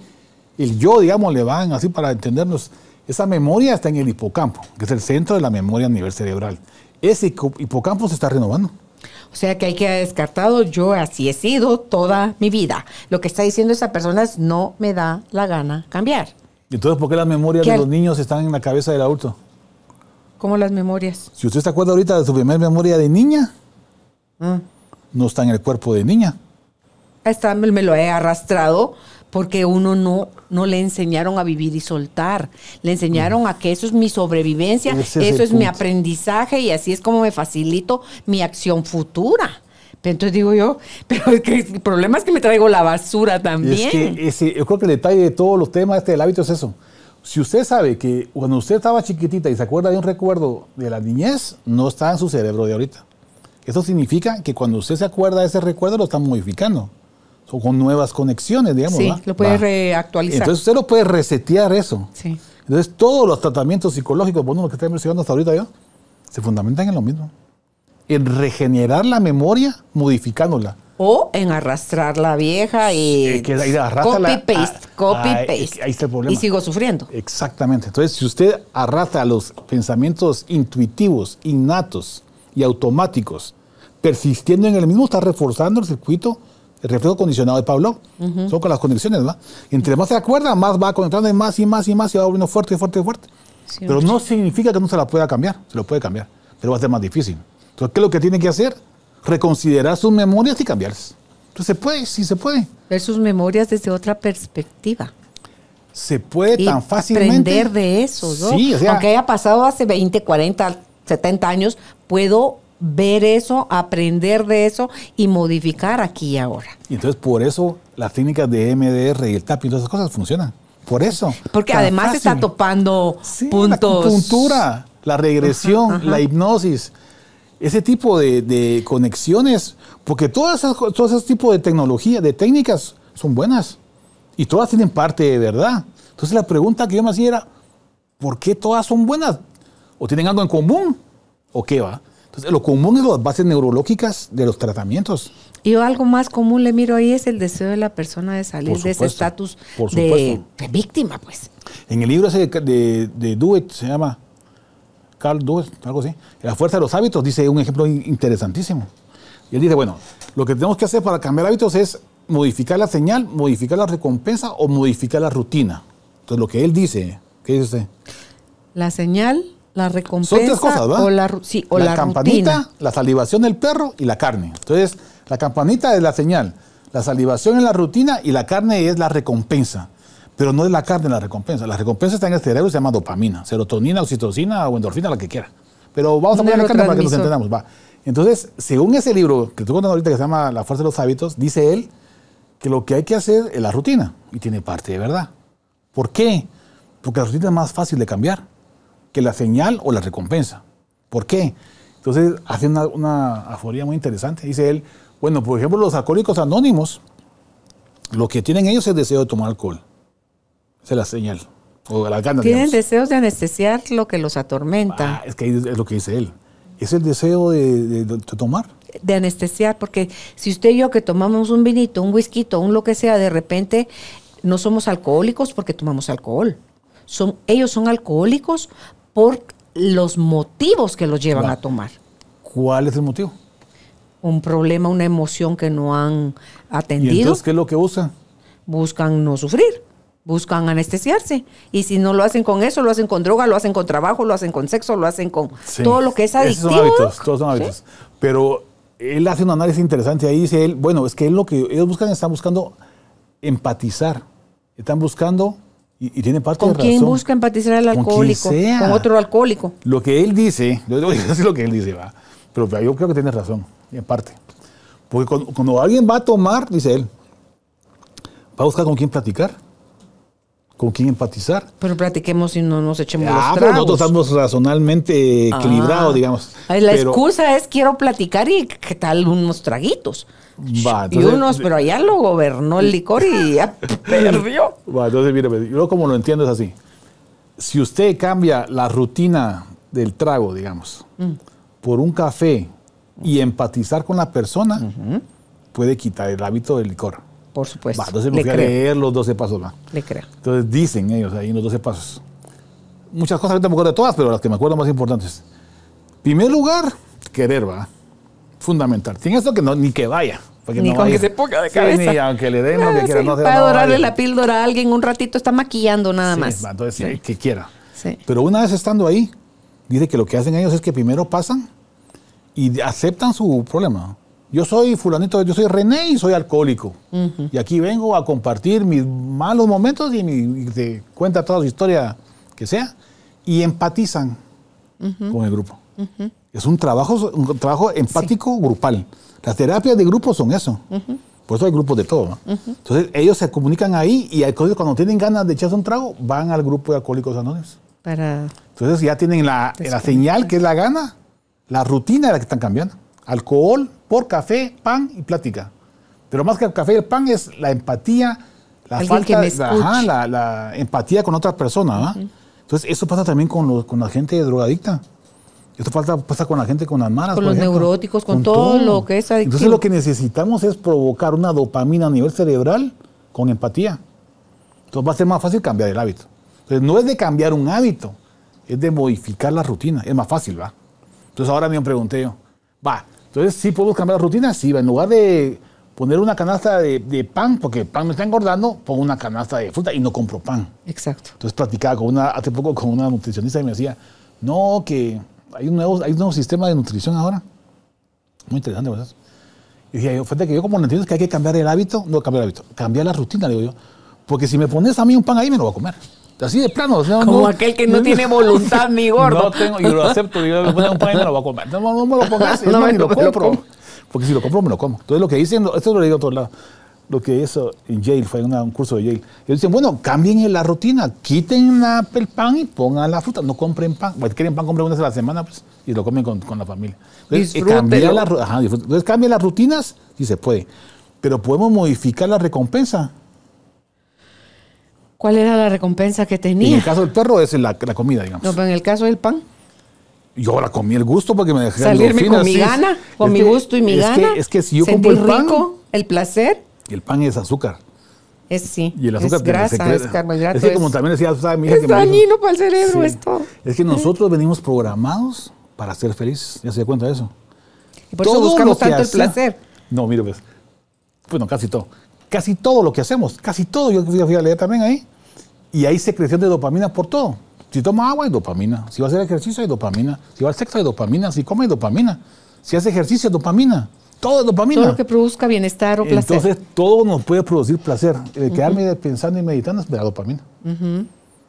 el yo, digamos, le van así para entendernos. Esa memoria está en el hipocampo, que es el centro de la memoria a nivel cerebral. Ese hipocampo se está renovando. O sea que hay que descartado, yo así he sido toda mi vida. Lo que está diciendo esa persona es no me da la gana cambiar. Entonces, ¿por qué las memorias de los niños están en la cabeza del adulto? ¿Cómo las memorias? Si usted se acuerda ahorita de su primera memoria de niña, mm. no está en el cuerpo de niña. Está, me lo he arrastrado porque uno no, no le enseñaron a vivir y soltar. Le enseñaron a que eso es mi sobrevivencia, eso es mi aprendizaje y así es como me facilito mi acción futura. entonces digo yo, pero el problema es que me traigo la basura también. es que yo creo que el detalle de todos los temas este del hábito es eso. Si usted sabe que cuando usted estaba chiquitita y se acuerda de un recuerdo de la niñez, no está en su cerebro de ahorita. Eso significa que cuando usted se acuerda de ese recuerdo lo está modificando o con nuevas conexiones, digamos. Sí, lo puede reactualizar. Entonces usted lo puede resetear eso. Sí. Entonces todos los tratamientos psicológicos, bueno, los que estamos investigando hasta ahorita yo, se fundamentan en lo mismo. En regenerar la memoria modificándola. O en arrastrar la vieja y copy paste, ah, ah, copy paste. Ahí está el problema. Y sigo sufriendo. Exactamente. Entonces, si usted arrastra los pensamientos intuitivos, innatos y automáticos, persistiendo en el mismo, está reforzando el circuito el reflejo condicionado de Pablo. Son con las condiciones, ¿verdad? Y entre más se acuerda, más va conectando más y más y más y va volviendo fuerte, fuerte, fuerte. Pero no significa que no se la pueda cambiar. Se lo puede cambiar. Pero va a ser más difícil. Entonces, ¿qué es lo que tiene que hacer? Reconsiderar sus memorias y cambiarlas. Entonces, se puede, sí se puede. Ver sus memorias desde otra perspectiva se puede tan fácilmente. Aprender de eso, ¿no? Sí, o Aunque haya pasado hace 20, 40, 70 años, puedo ver eso, aprender de eso y modificar aquí y ahora. Y entonces por eso las técnicas de MDR y el TAP y todas esas cosas funcionan. Por eso. Porque además está topando puntos. La puntura, la regresión, la hipnosis, ese tipo de, conexiones, porque todas esas, todos esos tipos de tecnología, de técnicas, son buenas y todas tienen parte de verdad. Entonces la pregunta que yo me hacía era, ¿por qué todas son buenas? ¿O tienen algo en común? ¿O qué va? Entonces, lo común es las bases neurológicas de los tratamientos. Y algo más común le miro ahí es el deseo de la persona de salir de ese estatus de, víctima, pues. En el libro ese de, de, se llama Carl Dewey, algo así, La fuerza de los hábitos, dice un ejemplo interesantísimo. Y él dice, bueno, lo que tenemos que hacer para cambiar hábitos es modificar la señal, modificar la recompensa o modificar la rutina. Entonces, lo que él dice, ¿qué dice usted? La señal, la recompensa. Son tres cosas, O la, la, campanita, la salivación del perro y la carne. Entonces, la campanita es la señal, la salivación es la rutina y la carne es la recompensa. Pero no es la carne la recompensa. La recompensa está en el cerebro, se llama dopamina, serotonina, oxitocina o endorfina, la que quiera. Pero vamos a poner la carne para que nos entendamos. Entonces, según ese libro que estoy contando ahorita que se llama La fuerza de los hábitos, dice él que lo que hay que hacer es la rutina. Y tiene parte de verdad. ¿Por qué? Porque la rutina es más fácil de cambiar que la señal o la recompensa. ¿Por qué? Entonces hace una, aforía muy interesante. Dice él, bueno, por ejemplo, los alcohólicos anónimos, lo que tienen ellos es el deseo de tomar alcohol. Esa es la señal. O tienen deseos de anestesiar lo que los atormenta. Ah, es que es lo que dice él. Es el deseo de, tomar. De anestesiar, porque si usted y yo que tomamos un vinito, un whisky, un lo que sea, de repente no somos alcohólicos porque tomamos alcohol. Son, ellos son alcohólicos por los motivos que los llevan a tomar. ¿Cuál es el motivo? Un problema, una emoción que no han atendido. ¿Y entonces qué es lo que usan? Buscan no sufrir, buscan anestesiarse. Y si no lo hacen con eso, lo hacen con droga, lo hacen con trabajo, lo hacen con sexo, lo hacen con todo lo que es adictivo. Esos son hábitos, todos son hábitos. Pero él hace un análisis interesante ahí, dice él, bueno, es que lo que ellos buscan, están buscando empatizar, están buscando y, tiene parte ¿Con de ¿Con quién busca empatizar al alcohólico? Con, otro alcohólico. Lo que él dice, yo digo, lo que él dice, va. Pero yo creo que tiene razón, en parte. Porque cuando alguien va a tomar, dice él, va a buscar con quién platicar con quién empatizar. Pero platiquemos y no nos echemos ah, los pues, tragos. Pero nosotros estamos razonalmente ah. equilibrados, digamos. La excusa es quiero platicar y qué tal unos traguitos. Va, y unos, eh, pero allá lo gobernó el licor y ya perdió. Va, entonces, mire, pues, yo como lo entiendo es así. Si usted cambia la rutina del trago, digamos, mm. por un café y empatizar con la persona, puede quitar el hábito del licor. Por supuesto. Va, entonces los 12 pasos. Va. Le creo. Entonces dicen ellos ahí en los 12 pasos. Muchas cosas, ahorita me acuerdo de todas, pero las que me acuerdo más importantes. Primer lugar, querer, va. Fundamental. Tiene esto que no, ni que vaya. Porque ni no con que se ponga de cabeza. ni aunque le den lo que eh, quiera. no para dorarle la píldora a alguien un ratito está maquillando nada sí, más. Va, entonces, que quiera. Pero una vez estando ahí, dice que lo que hacen ellos es que primero pasan y aceptan su problema. Yo soy fulanito, yo soy René y soy alcohólico. Y aquí vengo a compartir mis malos momentos y, mi, te cuenta toda su historia que sea. Y empatizan con el grupo. Es un trabajo, un trabajo empático grupal. Las terapias de grupo son eso. Por eso hay grupos de todo. Entonces ellos se comunican ahí y cuando tienen ganas de echarse un trago, van al grupo de alcohólicos anónimos. Entonces ya tienen la, la señal que es la gana, la rutina de la que están cambiando. Alcohol, por café, pan y plática. Pero más que el café y el pan es la empatía, la falta de la, la, empatía con otras personas. Entonces, eso pasa también con, la gente drogadicta. Esto falta, pasa con la gente con las malas. Con los neuróticos, con, todo, lo que es adictivo. Entonces, lo que necesitamos es provocar una dopamina a nivel cerebral con empatía. Entonces, va a ser más fácil cambiar el hábito. Entonces, no es de cambiar un hábito, es de modificar la rutina. Es más fácil, ¿va? Entonces, ahora me pregunté yo, va, entonces, sí podemos cambiar la rutina, sí, en lugar de poner una canasta de, pan, porque el pan me está engordando, pongo una canasta de fruta y no compro pan. Exacto. Entonces platicaba una, hace poco con una nutricionista y me decía, no, que hay un nuevo, hay un nuevo sistema de nutrición ahora. Muy interesante, ¿verdad? Y dije, fíjate que yo como no es que hay que cambiar el hábito, no cambiar el hábito, cambiar la rutina, digo yo. Porque si me pones a mí un pan ahí, me lo voy a comer. Así de plano. Como aquel que no, tiene voluntad ni gordo. No tengo, y lo acepto. Digo, pan y no lo voy a comer. No, no me lo pongas, no, me, lo compro. porque si lo compro, me lo como. Entonces, lo que dicen, esto lo digo a otro lado, lo que hizo en Yale, fue una, un curso de Yale. Ellos dicen, bueno, cambien la rutina, quiten el pan y pongan la fruta. No compren pan. quieren pan, compren una vez a la semana pues, y lo comen con, con la familia. Entonces, eh, cambien entonces, cambien las rutinas y se puede. Pero podemos modificar la recompensa ¿Cuál era la recompensa que tenía? En el caso del perro es la, comida, digamos. No, pero en el caso del pan. Yo la comí el gusto porque me dejé Salirme con mi gana, con mi gusto y mi es gana. es que si yo como el pan. Rico, el placer. El pan es azúcar. Es sí. Y el azúcar es grasa, secreta. es carbohidrato. Es que como también decía, ¿sabe, mi hija es que dañino para el cerebro esto. Es que nosotros venimos programados para ser felices. ¿Ya se da cuenta de eso? Y por eso buscamos tanto el placer. No, mire, pues. Bueno, casi todo casi todo lo que hacemos, casi todo. Yo fui a leer también ahí. Y hay secreción de dopamina por todo. Si toma agua, hay dopamina. Si va a hacer ejercicio, hay dopamina. Si va al sexo, hay dopamina. Si come, hay dopamina. Si hace ejercicio, hay dopamina. Todo es dopamina. Todo lo que produzca bienestar o placer. Entonces, todo nos puede producir placer. El quedarme pensando y meditando me da dopamina.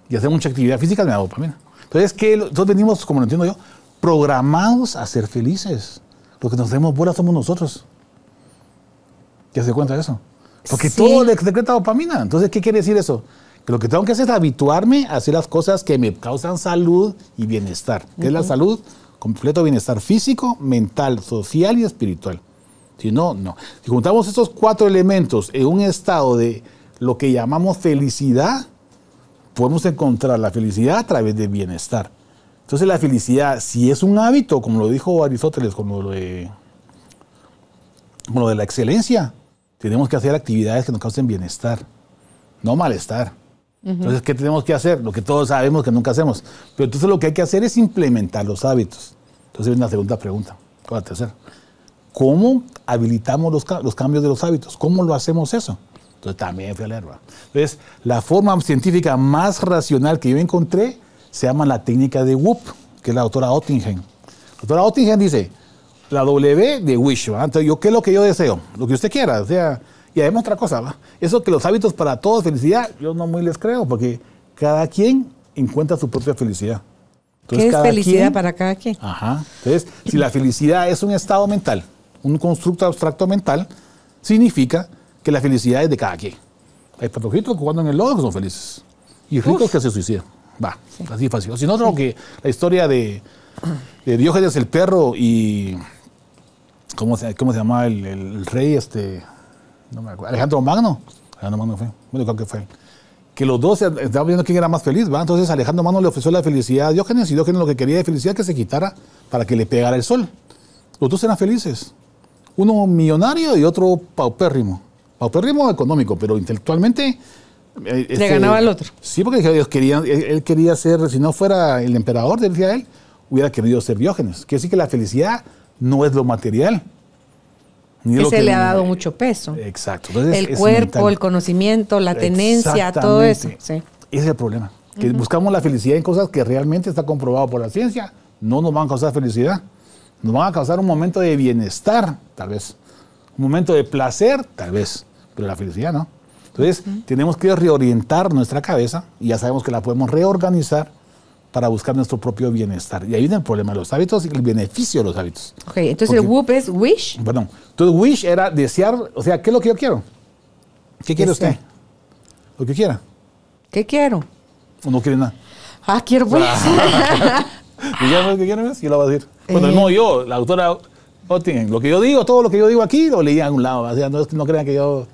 Y hacer mucha actividad física me da dopamina. Entonces, que nosotros venimos, como lo entiendo yo, programados a ser felices. lo que nos hacemos buenas somos nosotros. ¿Ya se cuenta de eso? Porque todo le decreta dopamina. Entonces, ¿qué quiere decir eso? Que lo que tengo que hacer es habituarme a hacer las cosas que me causan salud y bienestar. ¿Qué es la salud? Completo bienestar físico, mental, social y espiritual. Si no, no. Si juntamos esos cuatro elementos en un estado de lo que llamamos felicidad, podemos encontrar la felicidad a través del bienestar. Entonces la felicidad, si es un hábito, como lo dijo Aristóteles, como lo de la excelencia, tenemos que hacer actividades que nos causen bienestar, no malestar. Entonces, ¿qué tenemos que hacer? Lo que todos sabemos que nunca hacemos. Pero entonces lo que hay que hacer es implementar los hábitos. Entonces viene la segunda pregunta, o la tercera. ¿Cómo habilitamos los, cambios de los hábitos? ¿Cómo lo hacemos eso? Entonces también fui a la herba. Entonces, la forma científica más racional que yo encontré se llama la técnica de Whoop, que es la doctora Ottingen. La doctora Ottingen dice, la W de wish, Entonces, yo, ¿qué es lo que yo deseo? Lo que usted quiera, o sea, y además otra cosa, ¿va? Eso que los hábitos para todos felicidad, yo no muy les creo, porque cada quien encuentra su propia felicidad. ¿Qué es felicidad para cada quien? Ajá. Entonces, si la felicidad es un estado mental, un constructo abstracto mental, significa que la felicidad es de cada quien. Hay patojitos que en el lodo que son felices. Y ricos que se suicidan. Va, así así fácil. Si no, creo que la historia de, de Diógenes el perro y ¿Cómo se, cómo llamaba el, rey? Este, Alejandro Magno. Alejandro Magno fue. Bueno, creo que fue. Que los dos eh, estaban viendo quién era más feliz, ¿va? Entonces Alejandro Magno le ofreció la felicidad a Diógenes y Diógenes lo que quería de felicidad que se quitara para que le pegara el sol. Los dos eran felices. Uno millonario y otro paupérrimo. Paupérrimo económico, pero intelectualmente eh, le este, ganaba el otro. Sí, porque ellos él, quería ser, si no fuera el emperador, decía él, hubiera querido ser Diógenes. Quiere decir que la felicidad no es lo material. Ni se le ha dado mucho peso. Exacto. el cuerpo, el conocimiento, la tenencia, todo eso. Ese es el problema. Que buscamos la felicidad en cosas que realmente está comprobado por la ciencia, no nos van a causar felicidad. Nos van a causar un momento de bienestar, tal vez. Un momento de placer, tal vez. Pero la felicidad no. Entonces, tenemos que reorientar nuestra cabeza y ya sabemos que la podemos reorganizar para buscar nuestro propio bienestar. Y ahí viene el problema de los hábitos y el beneficio de los hábitos. Ok, entonces el es wish. bueno, Entonces wish era desear, o sea, ¿qué es lo que yo quiero? ¿Qué quiere usted? Lo que quiera. ¿Qué quiero? ¿O no quiere nada? Ah, quiero wish. Ah. ¿Y ya sabes qué quiere más? Yo lo voy a decir. Bueno, eh. no yo, la autora oh, Lo que yo digo, todo lo que yo digo aquí, lo leí en algún lado. O sea, no, no crean que yo...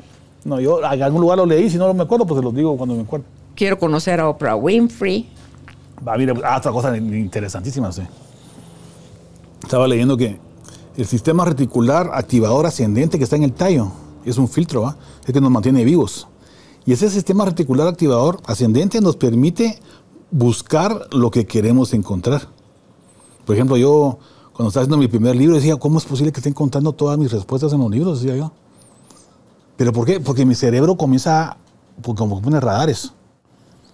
No, yo en algún lugar lo leí, si no me acuerdo, pues se los digo cuando me acuerdo. Quiero conocer a Oprah Winfrey mira, ah, otra cosa interesantísima, Estaba leyendo que el sistema reticular activador ascendente que está en el tallo es un filtro, ¿va? es que nos mantiene vivos. Y ese sistema reticular activador ascendente nos permite buscar lo que queremos encontrar. Por ejemplo, yo cuando estaba haciendo mi primer libro decía, ¿cómo es posible que esté encontrando todas mis respuestas en los libros? Decía yo. ¿Pero por qué? Porque mi cerebro comienza, a, pues, como pone radares.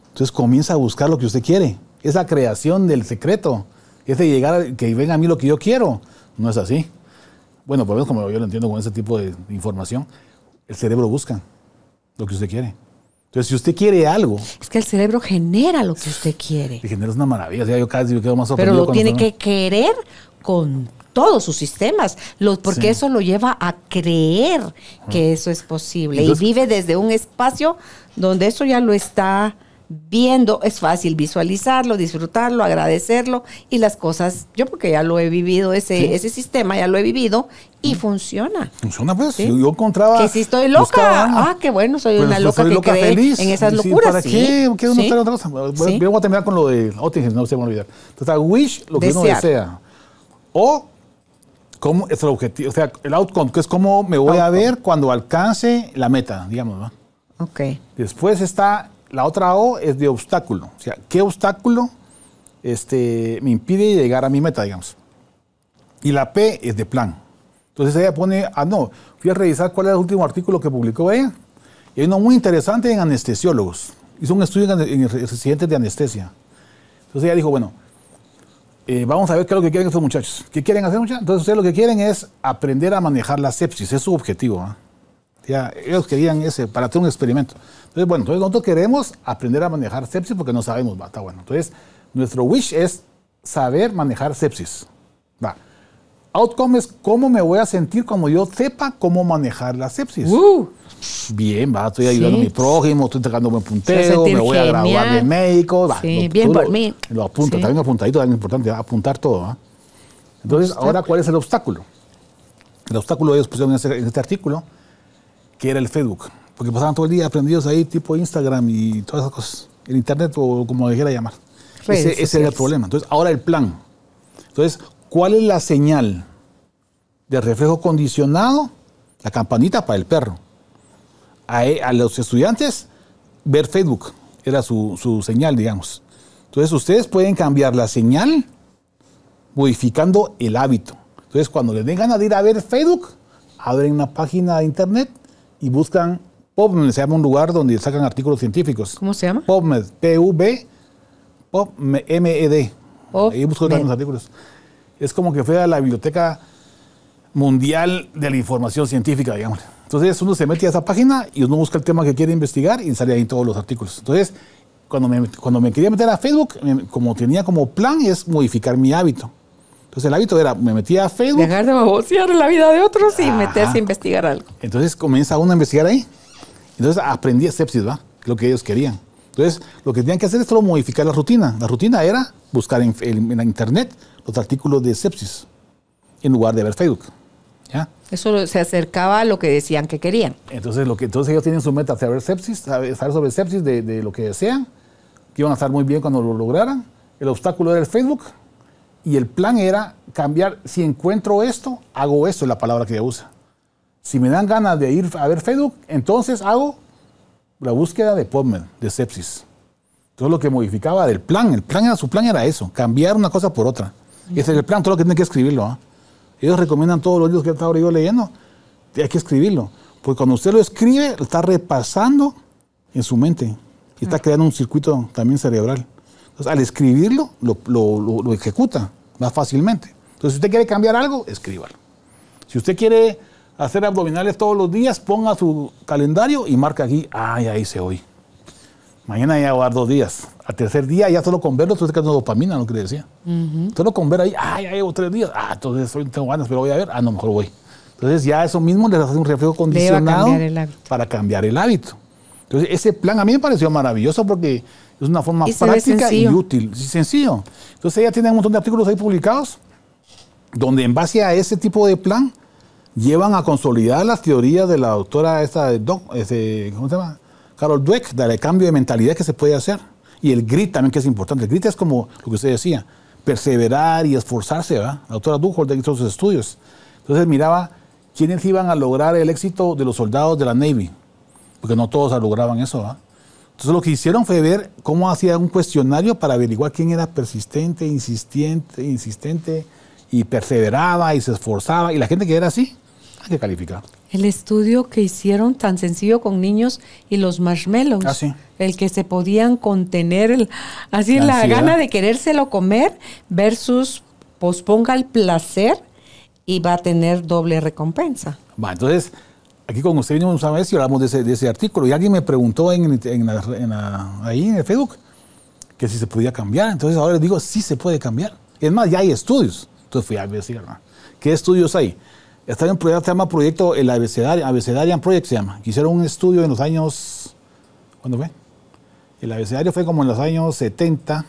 Entonces comienza a buscar lo que usted quiere esa creación del secreto, ese llegar, que venga a mí lo que yo quiero, no es así. Bueno, por lo menos como yo lo entiendo con ese tipo de información, el cerebro busca lo que usted quiere. Entonces, si usted quiere algo. Es que el cerebro genera lo que usted quiere. Y genera una maravilla. yo casi me quedo más sorprendido. Pero lo tiene que querer con todos sus sistemas, porque eso lo lleva a creer que eso es posible. y vive desde un espacio donde eso ya lo está viendo, es fácil visualizarlo, disfrutarlo, agradecerlo y las cosas, yo porque ya lo he vivido, ese, ese sistema ya lo he vivido y mm. funciona. Funciona pues, yo encontraba... Que si estoy loca, ah, qué bueno, soy pues, una pues, loca soy que loca feliz. en esas locuras. ¿Para sí. qué? ¿Qué otra cosa? Voy a terminar con lo de Ottingen, no se me a olvidar. Entonces, wish, lo que uno desea. O cómo es el objetivo, o sea, el outcome, que es cómo me voy a ver cuando alcance la meta, digamos, ¿no? Ok. Después está la otra O es de obstáculo. O sea, ¿qué obstáculo este, me impide llegar a mi meta, digamos? Y la P es de plan. Entonces ella pone, ah, no, fui a revisar cuál es el último artículo que publicó ella. Y hay uno muy interesante en anestesiólogos. Hizo un estudio en residentes de anestesia. Entonces ella dijo, bueno, eh, vamos a ver qué es lo que quieren estos muchachos. ¿Qué quieren hacer muchachos? Entonces ustedes lo que quieren es aprender a manejar la sepsis. Es su objetivo. ¿eh? ellos querían ese, para hacer un experimento. Entonces, bueno, entonces nosotros queremos aprender a manejar sepsis porque no sabemos, va, está bueno. Entonces, nuestro wish es saber manejar sepsis. Va. Outcome es cómo me voy a sentir como yo sepa cómo manejar la sepsis. Uh. Bien, va, estoy ayudando a mi prójimo, estoy entregando buen punteo, me voy a graduar de médico. sí, bien por mí. Lo apunta, también apuntadito, también importante, apuntar todo. Entonces, ahora, ¿cuál es el obstáculo? El obstáculo ellos pusieron en este artículo que era el Facebook. Porque pasaban todo el día aprendidos ahí, tipo Instagram y todas esas cosas. El Internet o como le quiera llamar. ese, era el problema. Entonces, ahora el plan. Entonces, ¿cuál es la señal de reflejo condicionado? La campanita para el perro. E, a, los estudiantes, ver Facebook. Era su, su señal, digamos. Entonces, ustedes pueden cambiar la señal modificando el hábito. Entonces, cuando les den a ir a ver Facebook, abren una página de internet y buscan PubMed, se llama un lugar donde sacan artículos científicos. ¿Cómo se llama? PubMed, P-U-B, e P-U-B-M-E-D, Ahí busco los artículos. Es como que fuera la biblioteca mundial de la información científica, digamos. Entonces uno se mete a esa página y uno busca el tema que quiere investigar y sale ahí todos los artículos. Entonces, cuando cuando me quería meter a Facebook, como tenía como plan es modificar mi hábito. Entonces el hábito era, me metía a Facebook. Dejar de babosear la vida de otros y meterse a investigar algo. Entonces comienza uno a investigar ahí. Entonces aprendí sepsis, ¿va? Lo que ellos querían. Entonces lo que tenían que hacer es solo modificar la rutina. La rutina era buscar en, la internet los artículos de sepsis en lugar de ver Facebook. ¿Ya? Eso se acercaba a lo que decían que querían. Entonces, lo que, entonces ellos tienen su meta, saber sepsis, saber, sobre sepsis de, de, lo que desean, que iban a estar muy bien cuando lo lograran. El obstáculo era el Facebook, y el plan era cambiar, si encuentro esto, hago esto, es la palabra que ella usa. Si me dan ganas de ir a ver Facebook, entonces hago la búsqueda de PubMed, de sepsis. Todo lo que modificaba del plan, el plan era, su plan era eso, cambiar una cosa por otra. Y ese es el plan, todo lo que tiene que escribirlo. ¿ah? Ellos recomiendan todos los libros que he ahora yo leyendo, hay que escribirlo. Porque cuando usted lo escribe, lo está repasando en su mente y está creando un circuito también cerebral. Entonces, al escribirlo, lo, lo, lo, ejecuta más fácilmente. Entonces, si usted quiere cambiar algo, escríbalo. Si usted quiere hacer abdominales todos los días, ponga su calendario y marca aquí, ay, ahí se hoy. Mañana ya va a dos días. Al tercer día ya solo con verlo estoy sacando dopamina, lo que le decía. Solo con ver ahí, ah, ya llevo tres días. Ah, entonces hoy tengo ganas, pero voy a ver. Ah, no, mejor voy. Entonces ya eso mismo les hace un reflejo condicionado para cambiar el hábito. Entonces ese plan a mí me pareció maravilloso porque es una forma práctica y útil, y sencillo. Entonces ella tiene un montón de artículos ahí publicados donde en base a ese tipo de plan llevan a consolidar las teorías de la doctora esta, ¿cómo se llama? Carol Dweck, del cambio de mentalidad que se puede hacer. Y el grit también que es importante. El grit es como lo que usted decía, perseverar y esforzarse, ¿verdad? La doctora Duhol todos sus estudios. Entonces miraba quiénes iban a lograr el éxito de los soldados de la Navy, porque no todos lograban eso, ¿verdad? Entonces lo que hicieron fue ver cómo hacía un cuestionario para averiguar quién era persistente, insistente, insistente y perseveraba y se esforzaba. Y la gente que era así, hay que calificar. El estudio que hicieron tan sencillo con niños y los marshmallows. Ah, El que se podían contener, así la, la gana de querérselo comer versus posponga el placer y va a tener doble recompensa. Va, entonces aquí con usted vinimos una vez y hablamos de ese, artículo. Y alguien me preguntó ahí en el Facebook que si se podía cambiar. Entonces ahora les digo, sí se puede cambiar. Es más, ya hay estudios. Entonces fui a investigar. ¿Qué estudios hay? Está en un proyecto, se llama Proyecto, el Abecedarian, Abecedarian Project se llama. Hicieron un estudio en los años, ¿cuándo fue? El abecedario fue como en los años 70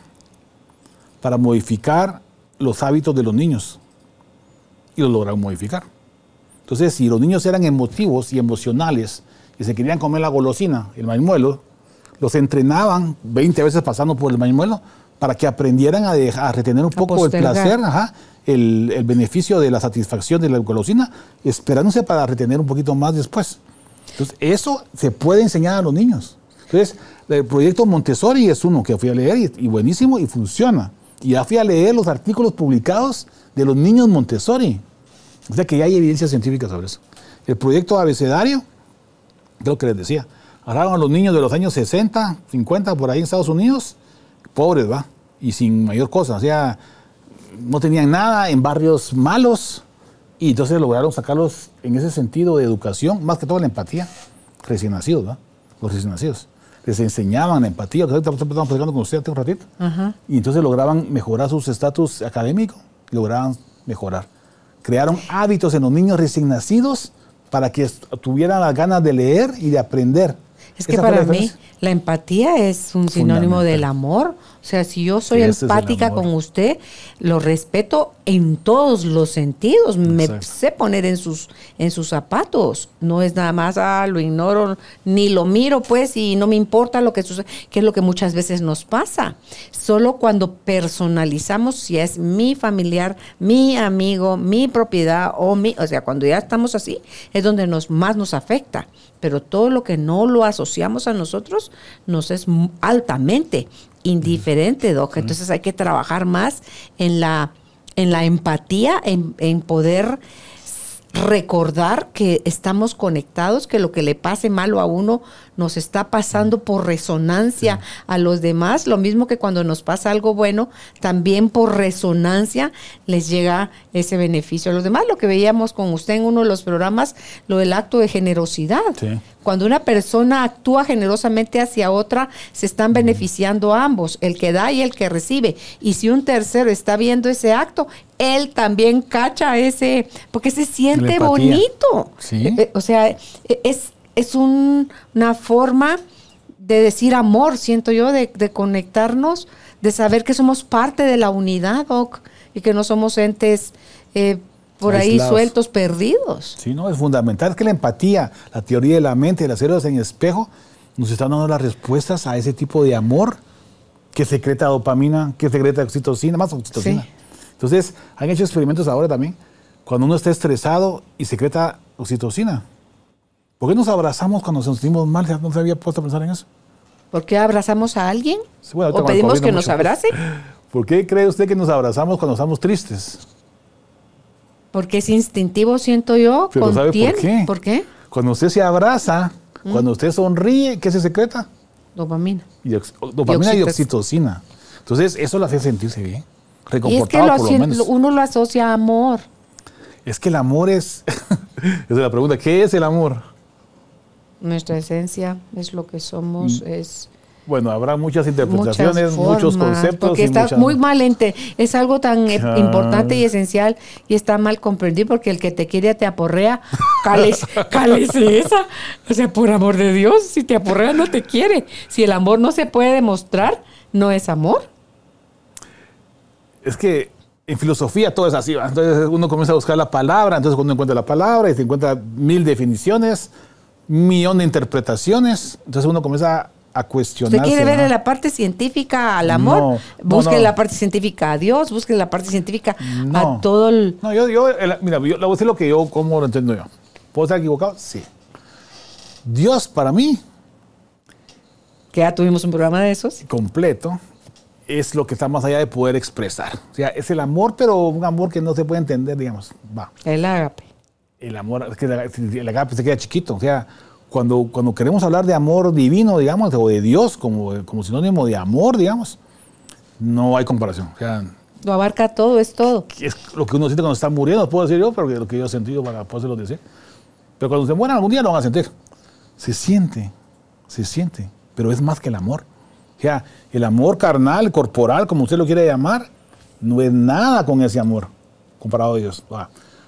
para modificar los hábitos de los niños. Y lo lograron modificar. Entonces, si los niños eran emotivos y emocionales y se querían comer la golosina, el mañuelo, los entrenaban 20 veces pasando por el mañuelo para que aprendieran a, retener un poco el placer, el, beneficio de la satisfacción de la golosina, esperándose para retener un poquito más después. Entonces, eso se puede enseñar a los niños. Entonces, el proyecto Montessori es uno que fui a leer y, y buenísimo y funciona. Y ya fui a leer los artículos publicados de los niños Montessori. O sea que ya hay evidencia científica sobre eso. El proyecto abecedario, creo que les decía, agarraron a los niños de los años 60, 50 por ahí en Estados Unidos, pobres, ¿va? Y sin mayor cosa, o sea, no tenían nada en barrios malos y entonces lograron sacarlos en ese sentido de educación, más que todo la empatía, recién nacidos, ¿va? Los recién nacidos. Les enseñaban la empatía, que estamos platicando con usted hace un ratito, y entonces lograban mejorar sus estatus académico, lograban mejorar crearon hábitos en los niños recién nacidos para que tuvieran las ganas de leer y de aprender. Es que para mí la empatía es un sinónimo del amor, o sea, si yo soy este empática con usted, lo respeto en todos los sentidos. Me sé poner en sus, en sus zapatos. No es nada más, ah, lo ignoro, ni lo miro, pues, y no me importa lo que sucede, que es lo que muchas veces nos pasa. Solo cuando personalizamos si es mi familiar, mi amigo, mi propiedad o mi, o sea, cuando ya estamos así, es donde nos, más nos afecta. Pero todo lo que no lo asociamos a nosotros nos es altamente indiferente, Doc. Entonces hay que trabajar más en la, en la empatía, en, en poder recordar que estamos conectados, que lo que le pase malo a uno nos está pasando por resonancia a los demás, lo mismo que cuando nos pasa algo bueno, también por resonancia les llega ese beneficio a los demás. Lo que veíamos con usted en uno de los programas, lo del acto de generosidad. Cuando una persona actúa generosamente hacia otra, se están beneficiando ambos, el que da y el que recibe. Y si un tercero está viendo ese acto, él también cacha ese, porque se siente bonito. Eh, eh, o sea, e, es es una forma de decir amor, siento yo, de, conectarnos, de saber que somos parte de la unidad, Doc, y que no somos entes eh, por ahí sueltos, perdidos. Sí, no, es fundamental. que la empatía, la teoría de la mente las células en espejo nos están dando las respuestas a ese tipo de amor que secreta dopamina, que secreta oxitocina, más oxitocina. Entonces, han hecho experimentos ahora también, cuando uno está estresado y secreta oxitocina, ¿Por qué nos abrazamos cuando nos sentimos mal? no se había puesto a pensar en eso? ¿Por qué abrazamos a alguien? ¿O pedimos que nos abrace? ¿Por qué cree usted que nos abrazamos cuando estamos tristes? Porque es instintivo, siento yo. Pero ¿sabe por qué? ¿Por qué? Cuando usted se abraza, ¿Mm? cuando usted sonríe, ¿qué se secreta? Dopamina. dopamina y, oxitocina. Entonces, eso lo hace sentirse bien. Y es que lo uno lo asocia a amor. Es que el amor es. esa es la pregunta. ¿Qué es el amor? nuestra esencia, es lo que somos, mm. es... Bueno, habrá muchas interpretaciones, muchos conceptos. Porque estás muy mal, ente, es algo tan e, ah. importante y esencial y está mal comprendido porque el que te quiere te aporrea, esa. O sea, por amor de Dios, si te aporrea no te quiere. Si el amor no se puede demostrar, no es amor. Es que en filosofía todo es así. Entonces uno comienza a buscar la palabra, entonces cuando encuentra la palabra y se encuentra mil definiciones millón de interpretaciones. Entonces uno comienza a, cuestionar. ¿Usted quiere ver la parte científica al amor? busque la parte científica a Dios, busque la parte científica a todo el. No, yo, yo mira, yo, le voy lo que yo, cómo lo entiendo yo. ¿Puedo estar equivocado? Sí. Dios para mí. Que ya tuvimos un programa de esos. Completo. Es lo que está más allá de poder expresar. O sea, es el amor, pero un amor que no se puede entender, digamos. Va. El ágape el amor, es que el pues, agape se queda chiquito, o sea, cuando, cuando queremos hablar de amor divino, digamos, o de Dios como, como sinónimo de amor, digamos, no hay comparación. O sea, lo abarca todo, es todo. Es lo que uno siente cuando está muriendo, puedo decir yo, pero lo que yo he sentido para poderlo decir. Pero cuando se muera algún día lo van a sentir. Se siente, se siente, pero es más que el amor. O sea, el amor carnal, corporal, como usted lo quiere llamar, no es nada con ese amor comparado a Dios.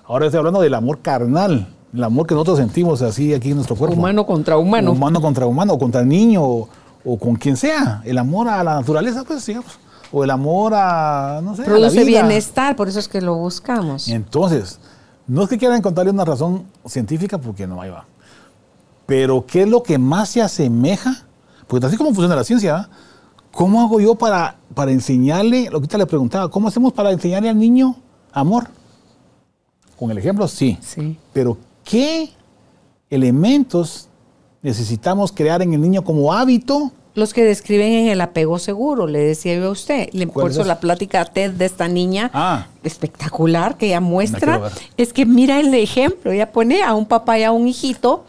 Ahora estoy hablando del amor carnal, el amor que nosotros sentimos así aquí en nuestro cuerpo. Humano contra humano. Humano contra humano, o contra el niño, o, con quien sea. El amor a la naturaleza, pues sí, O el amor a, no sé, Produce bienestar, por eso es que lo buscamos. Entonces, no es que quieran encontrarle una razón científica, porque no, ahí va. Pero, ¿qué es lo que más se asemeja? Porque así como funciona la ciencia, ¿ah? ¿cómo hago yo para, para enseñarle, lo que usted le preguntaba, ¿cómo hacemos para enseñarle al niño amor? Con el ejemplo, sí. sí. Pero ¿qué elementos necesitamos crear en el niño como hábito? Los que describen en el apego seguro, le decía yo a usted. Le impulso la plática TED de esta niña ah. espectacular que ella muestra. Es que mira el ejemplo, ella pone a un papá y a un hijito,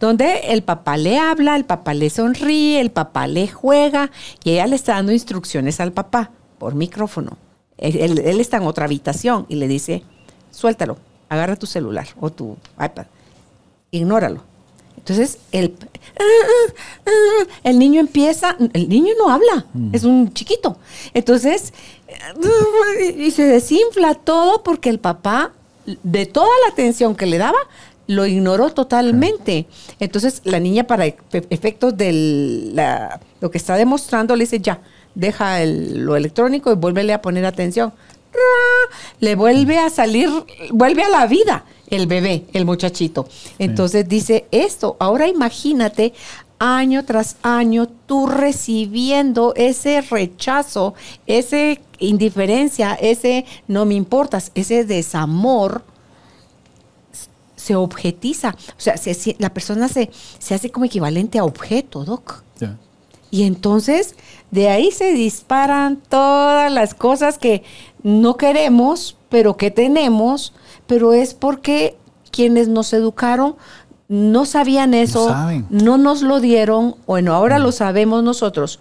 donde el papá le habla, el papá le sonríe, el papá le juega y ella le está dando instrucciones al papá por micrófono. él está en otra habitación y le dice, suéltalo, agarra tu celular o tu iPad, ignóralo. Entonces, el, el niño empieza, el niño no habla, mm. es un chiquito. Entonces, y se desinfla todo porque el papá, de toda la atención que le daba, lo ignoró totalmente. Entonces, la niña, para efectos de lo que está demostrando, le dice, ya, deja lo electrónico y vuélvele a poner atención le vuelve a salir, vuelve a la vida el bebé, el muchachito. Entonces dice esto, ahora imagínate año tras año tú recibiendo ese rechazo, esa indiferencia, ese no me importas, ese desamor se objetiza, o sea, la persona se, se, hace como equivalente a objeto, Doc. Y entonces de ahí se disparan todas las cosas que no queremos, pero que tenemos, pero es porque quienes nos educaron no sabían eso, no, nos lo dieron, bueno, ahora mm. lo sabemos nosotros,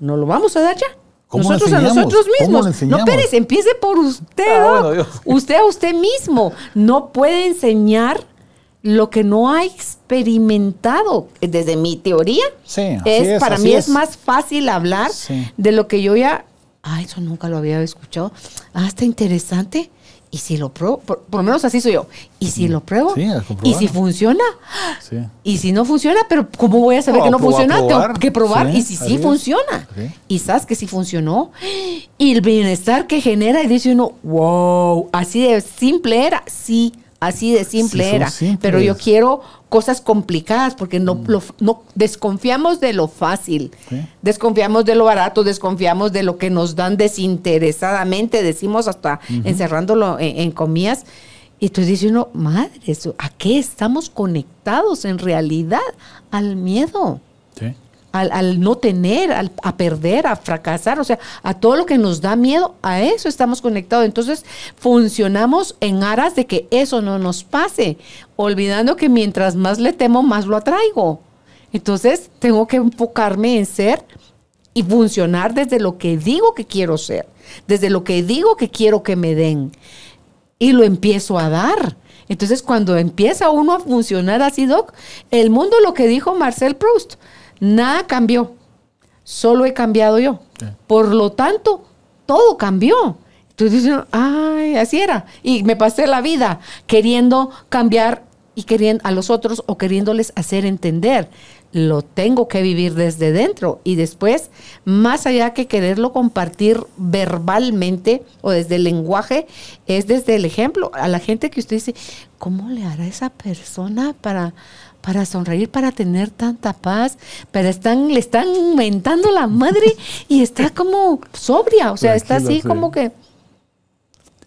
no lo vamos a dar ya. nosotros a nosotros mismos. No, Pérez, empiece por usted. Ah, usted a usted mismo. No puede enseñar lo que no ha experimentado. Desde mi teoría, es, para mí es. más fácil hablar de lo que yo ya ah, eso nunca lo había escuchado, ah, está interesante. Y si lo pruebo, por, lo menos así soy yo. Y si mm. lo pruebo, sí, y si funciona, sí. y si no funciona, pero ¿cómo voy a saber que no funciona? Tengo que probar. y si sí funciona, y sabes que sí funcionó, y el bienestar que genera, y dice uno, wow, así de simple era, sí, así de simple era. Pero yo quiero cosas complicadas, porque no, mm. no desconfiamos de lo fácil, desconfiamos de lo barato, desconfiamos de lo que nos dan desinteresadamente, decimos hasta encerrándolo en, comillas. Y tú dice uno, madre, ¿a qué estamos conectados en realidad? Al miedo. ¿Sí? al, no tener, a perder, a fracasar, o sea, a todo lo que nos da miedo, a eso estamos conectados. Entonces funcionamos en aras de que eso no nos pase, olvidando que mientras más le temo, más lo atraigo. Entonces tengo que enfocarme en ser y funcionar desde lo que digo que quiero ser, desde lo que digo que quiero que me den. Y lo empiezo a dar. Entonces, cuando empieza uno a funcionar así, Doc, el mundo lo que dijo Marcel Proust, Nada cambió, solo he cambiado yo. Por lo tanto, todo cambió. Entonces ay, así era. Y me pasé la vida queriendo cambiar y queriendo a los otros o queriéndoles hacer entender. Lo tengo que vivir desde dentro y después, más allá que quererlo compartir verbalmente o desde el lenguaje, es desde el ejemplo. A la gente que usted dice, ¿cómo le hará esa persona para, para sonreír, para tener tanta paz, pero están, le están mentando la madre y está como sobria, o sea, está así como que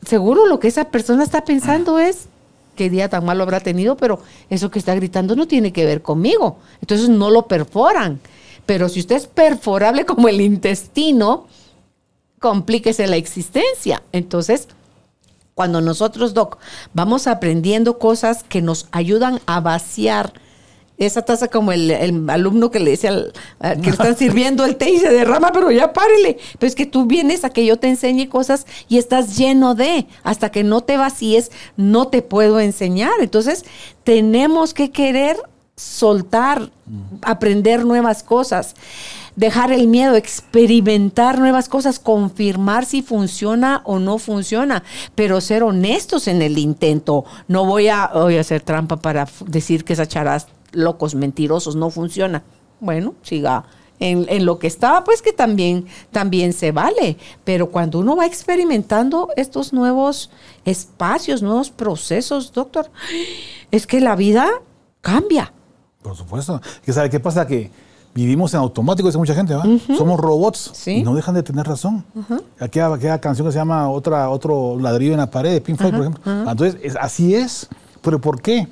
seguro lo que esa persona está pensando es qué día tan malo habrá tenido, pero eso que está gritando no tiene que ver conmigo. Entonces no lo perforan. Pero si usted es perforable como el intestino, complíquese la existencia. Entonces, cuando nosotros, Doc, vamos aprendiendo cosas que nos ayudan a vaciar esa taza como el, alumno que le dice al, eh, que están sirviendo el té y se derrama, pero ya párele. Pero es que tú vienes a que yo te enseñe cosas y estás lleno de, hasta que no te vacíes, no te puedo enseñar. Entonces, tenemos que querer soltar, aprender nuevas cosas dejar el miedo, experimentar nuevas cosas, confirmar si funciona o no funciona, pero ser honestos en el intento. No voy a, a hacer trampa para decir que esa charas locos, mentirosos, no funciona. Bueno, siga. En, lo que estaba, pues que también, también se vale. Pero cuando uno va experimentando estos nuevos espacios, nuevos procesos, doctor, es que la vida cambia. Por supuesto. ¿Sabe qué pasa? Que vivimos en automático, dice mucha gente, ¿verdad? Somos robots y no dejan de tener razón. Aquí hay aquella canción que se llama otra, Otro ladrillo en la pared, de Pink Floyd, por ejemplo. Entonces, así es. ¿Pero por qué?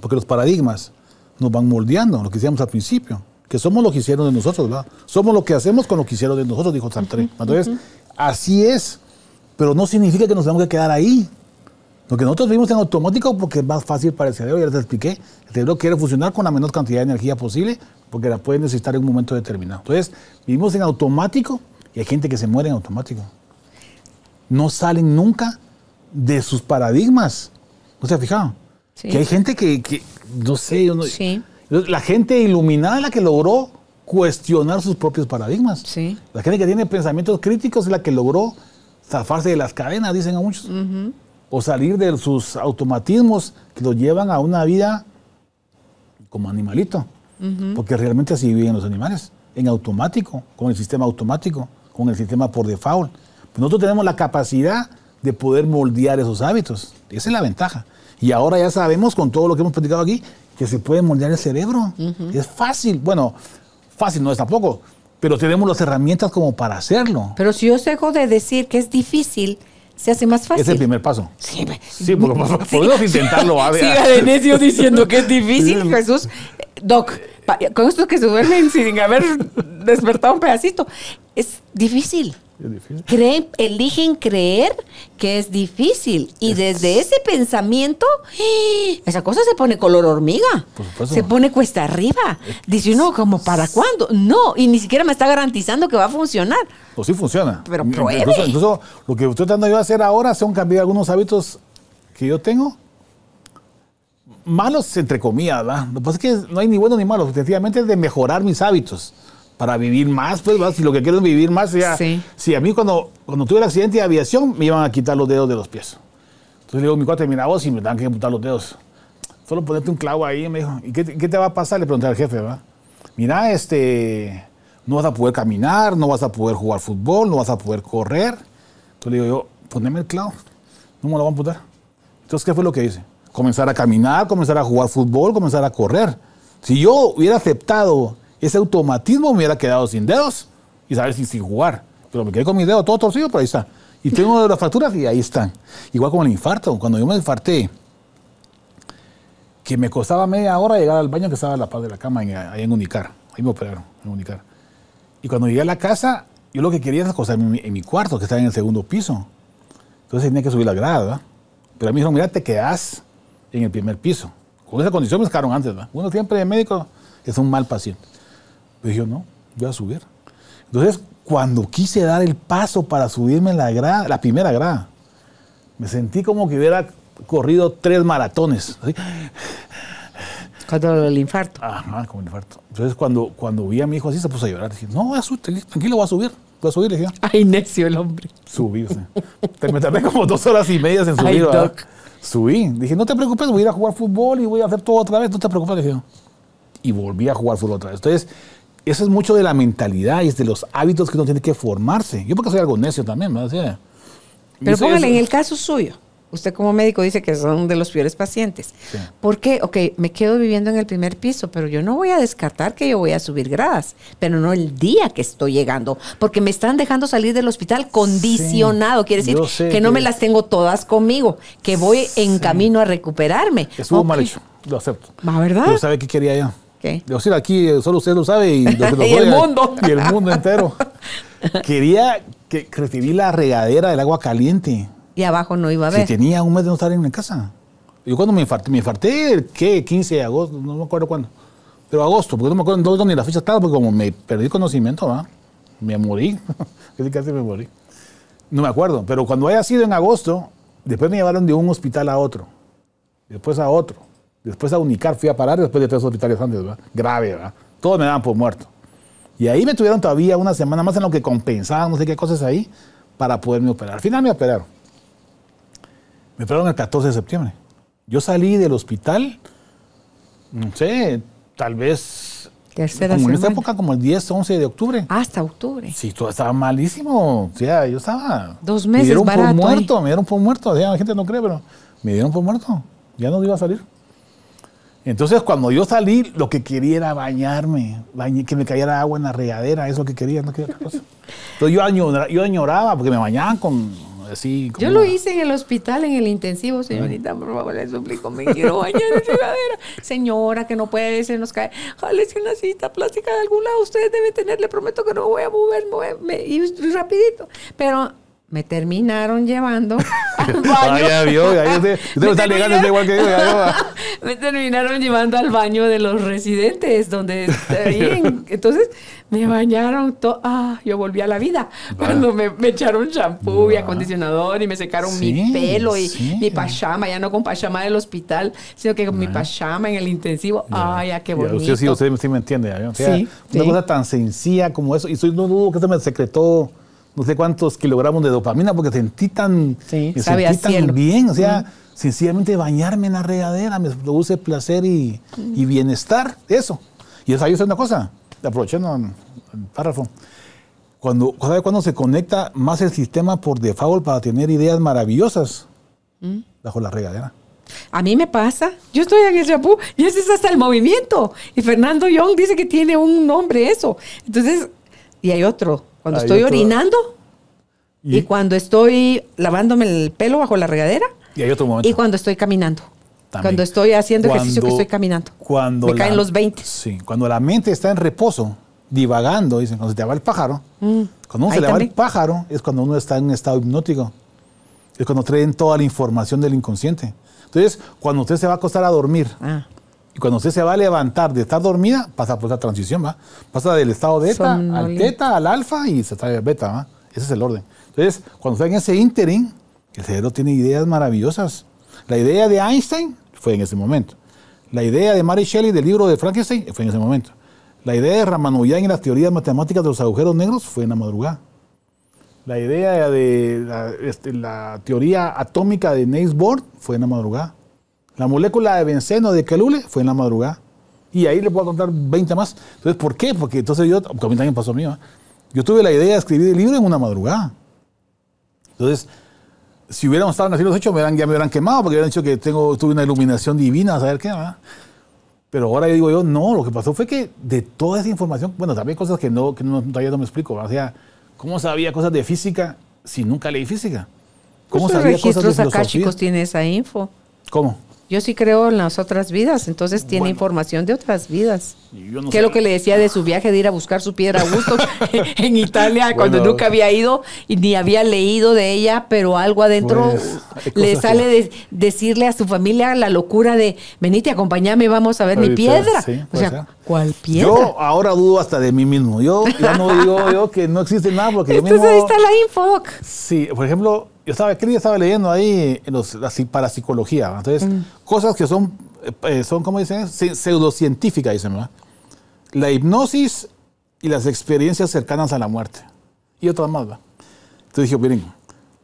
Porque los paradigmas nos van moldeando, lo que hicimos al principio, que somos lo que hicieron de nosotros, ¿verdad? Somos lo que hacemos con lo que hicieron de nosotros, dijo Sartre. Entonces, así es. Pero no significa que nos tenemos que quedar ahí. Lo que nosotros vivimos en automático porque es más fácil para el cerebro, ya les expliqué. El cerebro quiere funcionar con la menor cantidad de energía posible porque la pueden necesitar en un momento determinado. Entonces, vivimos en automático y hay gente que se muere en automático. No salen nunca de sus paradigmas. ¿No se ha fijado? Que hay gente que, no sé, yo no, la gente iluminada es la que logró cuestionar sus propios paradigmas. La gente que tiene pensamientos críticos es la que logró zafarse de las cadenas, dicen a muchos. O salir de sus automatismos que lo llevan a una vida como animalito porque realmente así viven los animales, en automático, con el sistema automático, con el sistema por default. nosotros tenemos la capacidad de poder moldear esos hábitos, esa es la ventaja. Y ahora ya sabemos con todo lo que hemos platicado aquí que se puede moldear el cerebro. Es fácil, bueno, fácil no es tampoco, pero tenemos las herramientas como para hacerlo. Pero si yo os dejo de decir que es difícil, se hace más fácil. Es el primer paso. Sí, sí por lo menos intentarlo. Sí, a, de necio diciendo que es difícil, Jesús. Doc, con estos que se duermen sin haber despertado un pedacito. Es difícil. Creen, eligen creer que es difícil. Y desde ese pensamiento, esa cosa se pone color hormiga. se pone cuesta arriba. Dice uno, como para cuándo? No, y ni siquiera me está garantizando que va a funcionar. O pues sí funciona. Pero prueba. lo que usted tratando yo hacer ahora son cambiar algunos hábitos que yo tengo malos, entre comillas, ¿verdad? Lo que pasa es que no hay ni bueno ni malos, efectivamente es de mejorar mis hábitos para vivir más, pues, ¿verdad? si lo que quiero es vivir más, ya. Sí. a mí cuando, cuando tuve el accidente de aviación me iban a quitar los dedos de los pies. Entonces le digo, mi cuate, mira vos, y me dan que amputar los dedos. Solo ponerte un clavo ahí, me dijo, ¿y qué, te va a pasar? Le pregunté al jefe, ¿verdad? Mira, este, no vas a poder caminar, no vas a poder jugar fútbol, no vas a poder correr. Entonces le digo yo, poneme el clavo, no me lo van a amputar. Entonces, ¿qué fue lo que hice? comenzar a caminar, comenzar a jugar fútbol, comenzar a correr. Si yo hubiera aceptado ese automatismo, me hubiera quedado sin dedos y saber sin, jugar. Pero me quedé con mis dedos todo torcido, pero ahí está. Y tengo las fracturas y ahí están. Igual como el infarto. Cuando yo me infarté, que me costaba media hora llegar al baño que estaba a la parte de la cama, en, ahí en Unicar. Ahí me operaron, en Unicar. Y cuando llegué a la casa, yo lo que quería era acostarme en mi, cuarto, que estaba en el segundo piso. Entonces tenía que subir la grada, ¿verdad? Pero a mí me dijeron, mira, te quedas en el primer piso. Con esa condición me sacaron antes, Uno siempre de médico es un mal paciente. le yo no, voy a subir. Entonces, cuando quise dar el paso para subirme en la grada, la primera grada, me sentí como que hubiera corrido tres maratones. Cuando el infarto. Ajá, ah, como el infarto. Entonces, cuando, cuando vi a mi hijo así, se puso a llorar. Dije, no, tranquilo, voy a subir. Voy a subir, le dije. Ay, necio el hombre. Subí, o sea. me tardé como dos horas y media en subir. Ay, Subí. Dije, no te preocupes, voy a ir a jugar fútbol y voy a hacer todo otra vez, no te preocupes. Dije, y volví a jugar fútbol otra vez. Entonces, eso es mucho de la mentalidad y es de los hábitos que uno tiene que formarse. Yo porque soy algo necio también, Pero póngale, en el caso suyo, Usted como médico dice que son de los peores pacientes. ¿Por qué? Ok, me quedo viviendo en el primer piso, pero yo no voy a descartar que yo voy a subir gradas, pero no el día que estoy llegando, porque me están dejando salir del hospital condicionado. Quiere decir que no me las tengo todas conmigo, que voy en camino a recuperarme. Estuvo mal hecho, lo acepto. ¿Va, ah, verdad? Yo sabe qué quería yo. ¿Qué? Yo aquí eh, solo usted lo sabe y, el mundo. Y el mundo entero. quería que recibí la regadera del agua caliente y abajo no iba a ver Si tenía un mes de no estar en mi casa. Yo cuando me infarté, me infarté, ¿qué? 15 de agosto, no me acuerdo cuándo. Pero agosto, porque no me acuerdo dónde ni la fecha estaba, porque como me perdí conocimiento, ¿va? me morí, casi me morí. No me acuerdo, pero cuando haya sido en agosto, después me llevaron de un hospital a otro, después a otro, después a Unicar, fui a parar después de tres hospitales antes, ¿verdad? Grave, ¿verdad? Todos me daban por muerto. Y ahí me tuvieron todavía una semana más en lo que compensaban, no sé qué cosas ahí, para poderme operar. Al final me operaron. Me fueron el 14 de septiembre. Yo salí del hospital, no sé, tal vez. como en esta época, como el 10, 11 de octubre. Hasta octubre. Sí, tú estaba malísimo. O sea, yo estaba. Dos meses. Me dieron por muerto, me dieron por muerto. la gente no cree, pero me dieron por muerto. Ya no iba a salir. Entonces, cuando yo salí, lo que quería era bañarme, que me cayera agua en la regadera, eso que quería, no quería otra cosa. Entonces, yo, añoraba, yo añoraba porque me bañaban con yo lo hice en el hospital, en el intensivo, señorita, por favor, le suplico, me quiero bañar en ciudadera. Señora, que no puede, ser, nos cae. si una cita plástica de algún lado, usted debe tener, le prometo que no voy a mover, moverme y rapidito. Pero me terminaron llevando baño. Ah, ya vio, usted, está está igual que yo. me terminaron llevando al baño de los residentes, donde entonces me bañaron todo. Ah, yo volví a la vida. Ah. Cuando me, echaron champú y acondicionador y me secaron mi pelo y mi pachama, ya no con pachama del hospital, sino que con mi ah. pachama en el intensivo. Ay, ya qué bonito. Usted sí, usted sí me entiende. una cosa tan sencilla como eso. Y soy, no dudo que se me secretó no sé cuántos kilogramos de dopamina porque sentí tan, sí, me tan bien. O sea, sencillamente bañarme en la regadera me produce placer y, bienestar. Eso. Y eso es una cosa, aprovechando el párrafo. Cuando, ¿Sabe cuándo se conecta más el sistema por default para tener ideas maravillosas? ¿Mm? Bajo la regadera. A mí me pasa. Yo estoy en el champú y ese es hasta el movimiento. Y Fernando Young dice que tiene un nombre eso. Entonces, y hay otro cuando estoy orinando ¿Y? cuando estoy lavándome el pelo bajo la regadera. Y cuando estoy caminando. Cuando estoy haciendo ejercicio que estoy caminando. Cuando Me caen los 20. Sí, cuando la mente está en reposo, divagando, dicen, cuando se te va el pájaro. Mm, cuando uno se le va el pájaro es cuando uno está en estado hipnótico. Es cuando traen toda la información del inconsciente. Entonces, cuando usted se va a acostar a dormir, ah. Y cuando usted se va a levantar de estar dormida, pasa por esa transición, ¿va? Pasa del estado de Eta al teta, al alfa y se trae beta, Ese es el orden. Entonces, cuando está en ese interim, el cerebro tiene ideas maravillosas. La idea de Einstein fue en ese momento. La idea de Mary Shelley del libro de Frankenstein fue en ese momento. La idea de Ramanujan y las teorías matemáticas de los agujeros negros fue en la madrugada. La idea de la, este, la teoría atómica de Niels Bohr fue en la madrugada. La molécula de benceno de Calule fue en la madrugada. Y ahí le puedo contar 20 más. Entonces, ¿por qué? Porque entonces yo, porque a mí también pasó mío. Yo tuve la idea de escribir el libro en una madrugada. Entonces, si hubiéramos estado en los hechos, me ya me hubieran quemado porque hubieran dicho que tengo, tuve una iluminación divina, a saber qué, ¿verdad? Pero ahora yo digo yo, no, lo que pasó fue que de toda esa información, bueno, también cosas que no, que no, todavía no me explico, o sea, ¿cómo sabía cosas de física si nunca leí física? ¿Cómo pues sabía cosas de filosofía? registros tiene esa info? ¿Cómo? Yo sí creo en las otras vidas, entonces tiene información de otras vidas. ¿Qué es lo que le decía de ah. su viaje de ir a buscar su piedra a gusto en Italia cuando nunca había ido y ni había leído de ella, pero algo adentro pues, le sale de decirle a su familia la locura de venite, acompáñame, vamos a ver mi pues, piedra. o sea, pues, ¿eh? ¿cuál piedra? Yo ahora dudo hasta de mí mismo. Yo ya no digo yo que no existe nada porque Entonces yo mismo, ahí está la info. Sí, por ejemplo, yo estaba, estaba leyendo ahí para psicología. Entonces, mm. cosas que son, eh, son como dicen, pseudocientíficas, dicen, La hipnosis y las experiencias cercanas a la muerte. Y otras más, ¿verdad? Entonces dije, miren,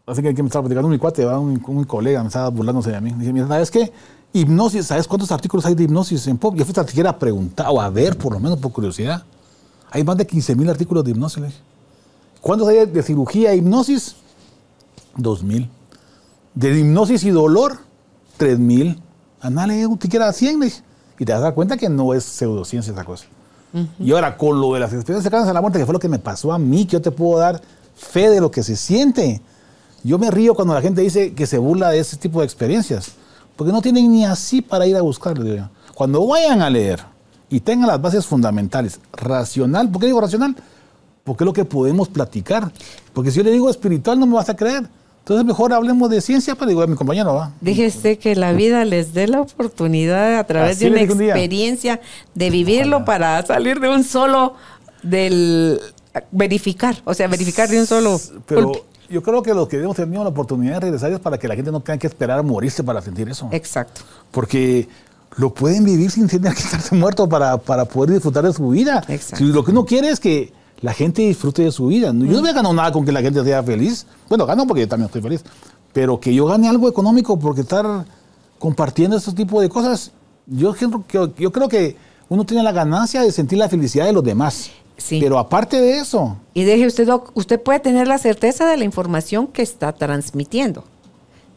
así que me estaba platicando mi cuate, un, un colega, me estaba burlándose de mí. Dije, mira, ¿sabes qué? Hipnosis, ¿sabes cuántos artículos hay de hipnosis en pop? Yo fui siquiera a preguntar, o a ver, por lo menos por curiosidad. Hay más de 15.000 artículos de hipnosis. ¿Cuántos hay de cirugía e hipnosis? 2.000. De hipnosis y dolor, 3.000. Anale, te a 100, Y te das cuenta que no es pseudociencia esa cosa. Y ahora, con lo de las experiencias cercanas a la muerte, que fue lo que me pasó a mí, que yo te puedo dar fe de lo que se siente. Yo me río cuando la gente dice que se burla de ese tipo de experiencias, porque no tienen ni así para ir a buscarlo. Cuando vayan a leer y tengan las bases fundamentales, racional, ¿por qué digo racional? Porque es lo que podemos platicar. Porque si yo le digo espiritual, no me vas a creer. Entonces mejor hablemos de ciencia, pero digo, mi compañero va. Dijiste que la vida les dé la oportunidad a través de una experiencia de vivirlo para salir de un solo del verificar, o sea, verificar de un solo. Pero yo creo que lo que debemos tener la oportunidad de regresar es para que la gente no tenga que esperar a morirse para sentir eso. Exacto. Porque lo pueden vivir sin tener que estarse muerto para, para poder disfrutar de su vida. Exacto. Si lo que uno quiere es que la gente disfrute de su vida. Yo no voy a nada con que la gente sea feliz. Bueno, gano porque yo también estoy feliz. Pero que yo gane algo económico porque estar compartiendo este tipo de cosas, yo, creo que uno tiene la ganancia de sentir la felicidad de los demás. Sí. Pero aparte de eso. Y deje usted, usted puede tener la certeza de la información que está transmitiendo,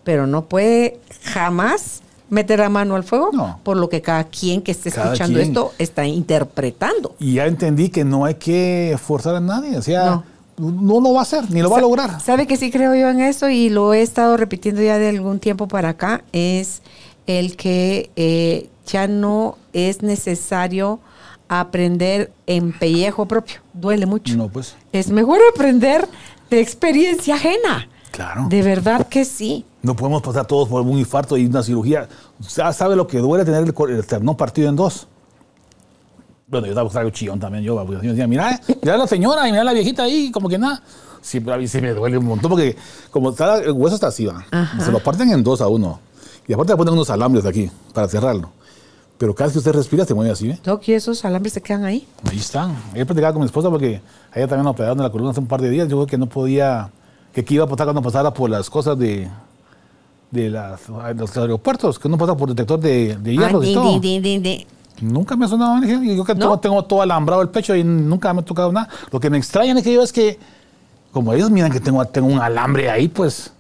pero no puede jamás meter la mano al fuego por lo que cada quien que esté escuchando esto está interpretando. Y ya entendí que no hay que forzar a nadie, o sea, no. no lo va a hacer, ni lo va a lograr. ¿Sabe que sí creo yo en eso y lo he estado repitiendo ya de algún tiempo para acá? Es el que eh, ya no es necesario aprender en pellejo propio. Duele mucho. No, pues. Es mejor aprender de experiencia ajena. Claro. De verdad que sí. No podemos pasar todos por un infarto y una cirugía. ¿Sabe lo que duele tener el terno partido en dos? Bueno, yo estaba el chillón también, yo, decía, mira, eh, mira la señora y mira la viejita ahí, como que nada. Siempre a mí sí me duele un montón, porque como el hueso está así, Se lo parten en dos a uno. Y aparte le ponen unos alambres aquí para cerrarlo. Pero cada vez que usted respira, se mueve así, ¿eh? esos alambres se quedan ahí? Ahí están. Yo platicado con mi esposa porque ella también operaron en la columna hace un par de días. Yo creo que no podía que iba a pasar cuando pasara por las cosas de, de los aeropuertos, que uno pasa por detector de, hierro todo. nunca me ha sonado Yo que tengo, todo alambrado el pecho y nunca me ha tocado nada. Lo que me extraña es que yo es que, como ellos miran que tengo, tengo un alambre ahí, pues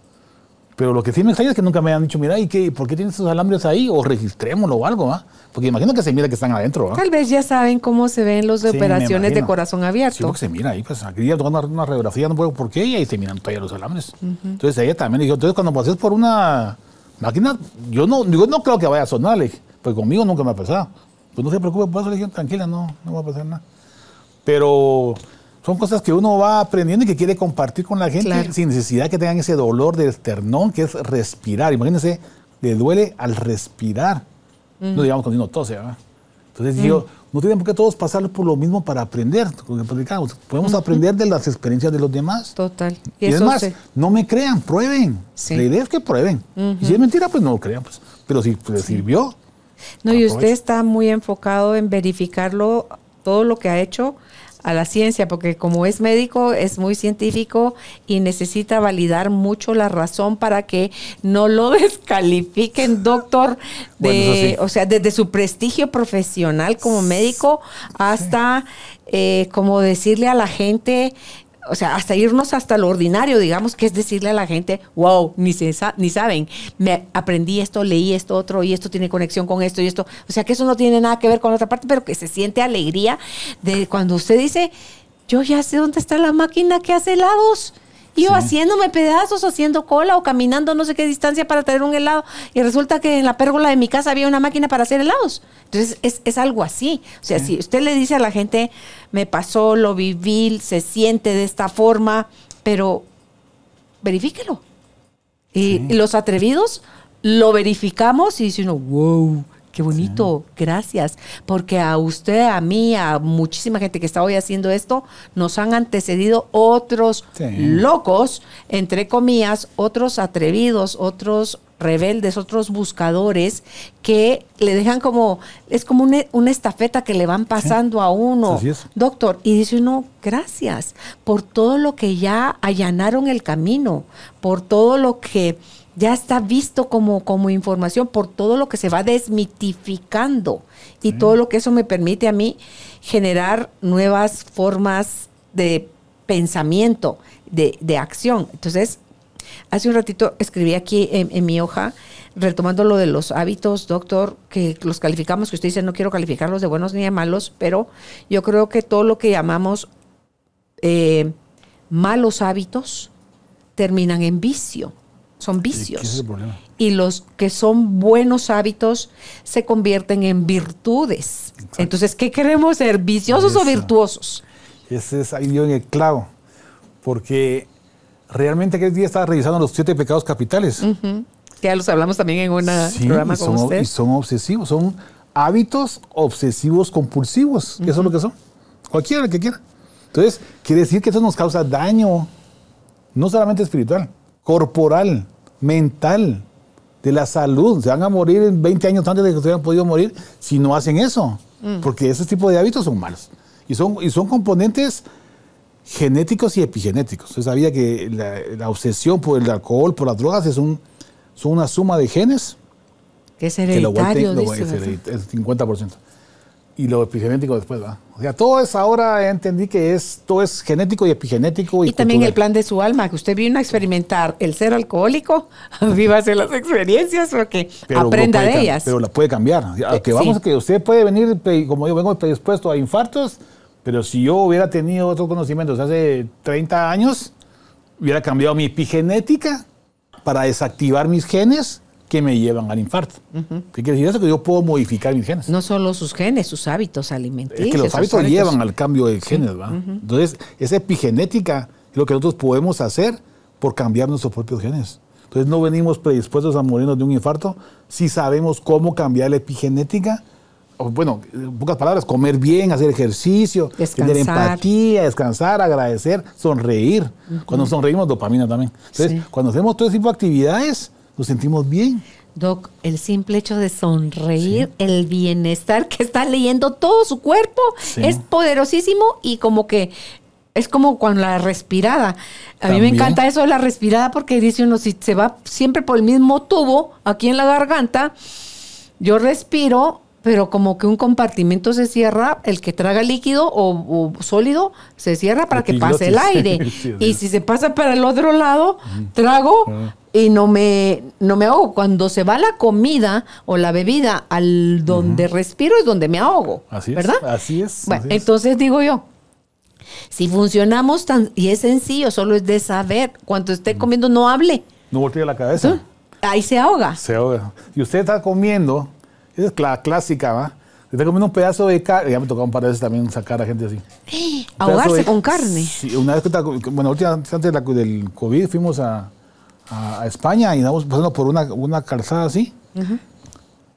pero lo que sí me extraña es que nunca me han dicho, mira, ¿y qué, por qué tienes esos alambres ahí? O registrémoslo o algo, ¿ah? Porque imagino que se mira que están adentro, ¿ah? Tal vez ya saben cómo se ven los de operaciones de corazón abierto. Sí, que se mira ahí, pues aquí ya tocando una radiografía, no puedo por qué, y ahí se miran todavía los alambres. Entonces ella también dijo, entonces cuando pases por una máquina, yo no, digo no creo que vaya a sonar, Porque conmigo nunca me ha pasado. Pues no se preocupe por eso, tranquila, no, no va a pasar nada. Pero son cosas que uno va aprendiendo y que quiere compartir con la gente sin necesidad que tengan ese dolor del esternón, que es respirar. Imagínense, le duele al respirar. No digamos cuando uno tose, ¿verdad? Entonces digo, no tienen por qué todos pasar por lo mismo para aprender, Podemos aprender de las experiencias de los demás. Total. Y, es más, no me crean, prueben. La idea es que prueben. Y si es mentira, pues no lo crean. Pues. Pero si pues, le sirvió. No, y usted está muy enfocado en verificarlo, todo lo que ha hecho a la ciencia, porque como es médico, es muy científico y necesita validar mucho la razón para que no lo descalifiquen, doctor, de, o sea, desde su prestigio profesional como médico hasta, eh, como decirle a la gente, o sea, hasta irnos hasta lo ordinario, digamos, que es decirle a la gente, wow, ni, se ni saben, me aprendí esto, leí esto, otro, y esto tiene conexión con esto y esto. O sea, que eso no tiene nada que ver con otra parte, pero que se siente alegría de cuando usted dice, yo ya sé dónde está la máquina que hace helados. Yo haciéndome pedazos, haciendo cola o caminando no sé qué distancia para traer un helado. Y resulta que en la pérgola de mi casa había una máquina para hacer helados. Entonces es, algo así. O sea, si usted le dice a la gente, me pasó, lo viví, se siente de esta forma, pero verifíquelo. Y, los atrevidos lo verificamos y uno wow Qué bonito, gracias. Porque a usted, a mí, a muchísima gente que está hoy haciendo esto, nos han antecedido otros locos, entre comillas, otros atrevidos, otros rebeldes, otros buscadores que le dejan como, es como una, estafeta que le van pasando a uno, doctor. Y dice uno, gracias por todo lo que ya allanaron el camino, por todo lo que ya está visto como, información por todo lo que se va desmitificando y todo lo que eso me permite a mí generar nuevas formas de pensamiento, de, acción. Entonces, hace un ratito escribí aquí en, mi hoja, retomando lo de los hábitos, doctor, que los calificamos, que usted dice, no quiero calificarlos de buenos ni de malos, pero yo creo que todo lo que llamamos eh, malos hábitos terminan en vicio son vicios. y los que son buenos hábitos se convierten en virtudes. Entonces, ¿qué queremos ser? ¿Viciosos o virtuosos? Ese es ahí yo en el clavo. Porque realmente aquel día estaba revisando los siete pecados capitales. Ya los hablamos también en una programa con usted. Y son obsesivos, son hábitos obsesivos compulsivos. que Eso es lo que son. Cualquiera que quiera. Entonces, quiere decir que eso nos causa daño, no solamente espiritual, corporal, mental, de la salud. Se van a morir en 20 años antes de que hubieran podido morir si no hacen eso. Mm. Porque ese tipo de hábitos son malos. Y son, y son componentes genéticos y epigenéticos. Usted sabía que la, obsesión por el alcohol, por las drogas, es un, son una suma de genes. Que es hereditario, que lo, es 50% y lo epigenético después, va O sea, todo es ahora, entendí que es, todo es genético y epigenético. Y, también el plan de su alma, que usted vino a experimentar el ser alcohólico, vívase las experiencias porque que aprenda de ellas. Pero la puede cambiar. Eh, que vamos, que usted puede venir, como yo vengo predispuesto a infartos, pero si yo hubiera tenido otros conocimientos hace 30 años, hubiera cambiado mi epigenética para desactivar mis genes que me llevan al infarto. ¿Qué quiere decir eso? Que yo puedo modificar mis genes. No solo sus genes, sus hábitos alimenticios. Es que los hábitos, llevan al cambio de genes, Entonces, esa epigenética es lo que nosotros podemos hacer por cambiar nuestros propios genes. Entonces, no venimos predispuestos a morirnos de un infarto si sabemos cómo cambiar la epigenética bueno, en pocas palabras, comer bien, hacer ejercicio, tener empatía, descansar, agradecer, sonreír. Cuando sonreímos, dopamina también. Entonces, cuando hacemos todo ese tipo de actividades, nos sentimos bien. Doc, el simple hecho de sonreír, el bienestar que está leyendo todo su cuerpo, es poderosísimo y como que es como cuando la respirada. A mí me encanta eso de la respirada porque dice uno, si se va siempre por el mismo tubo aquí en la garganta, yo respiro pero como que un compartimento se cierra, el que traga líquido o, sólido se cierra para que pase el aire. y si se pasa para el otro lado, trago ah. y no me, no me ahogo. Cuando se va la comida o la bebida al donde respiro es donde me ahogo. Así ¿verdad? es. Así es. entonces digo yo, si funcionamos tan, y es sencillo, solo es de saber, cuando esté comiendo no hable. No voltee la cabeza. Ahí se ahoga. Se ahoga. Y usted está comiendo esa es la clásica, ¿va? Se comiendo un pedazo de carne, ya me tocaba un par de veces también sacar a gente así. ¿Ahogarse con carne? Sí, una vez que estaba, bueno, última, antes del COVID fuimos a, España y andamos pasando por una, una calzada así.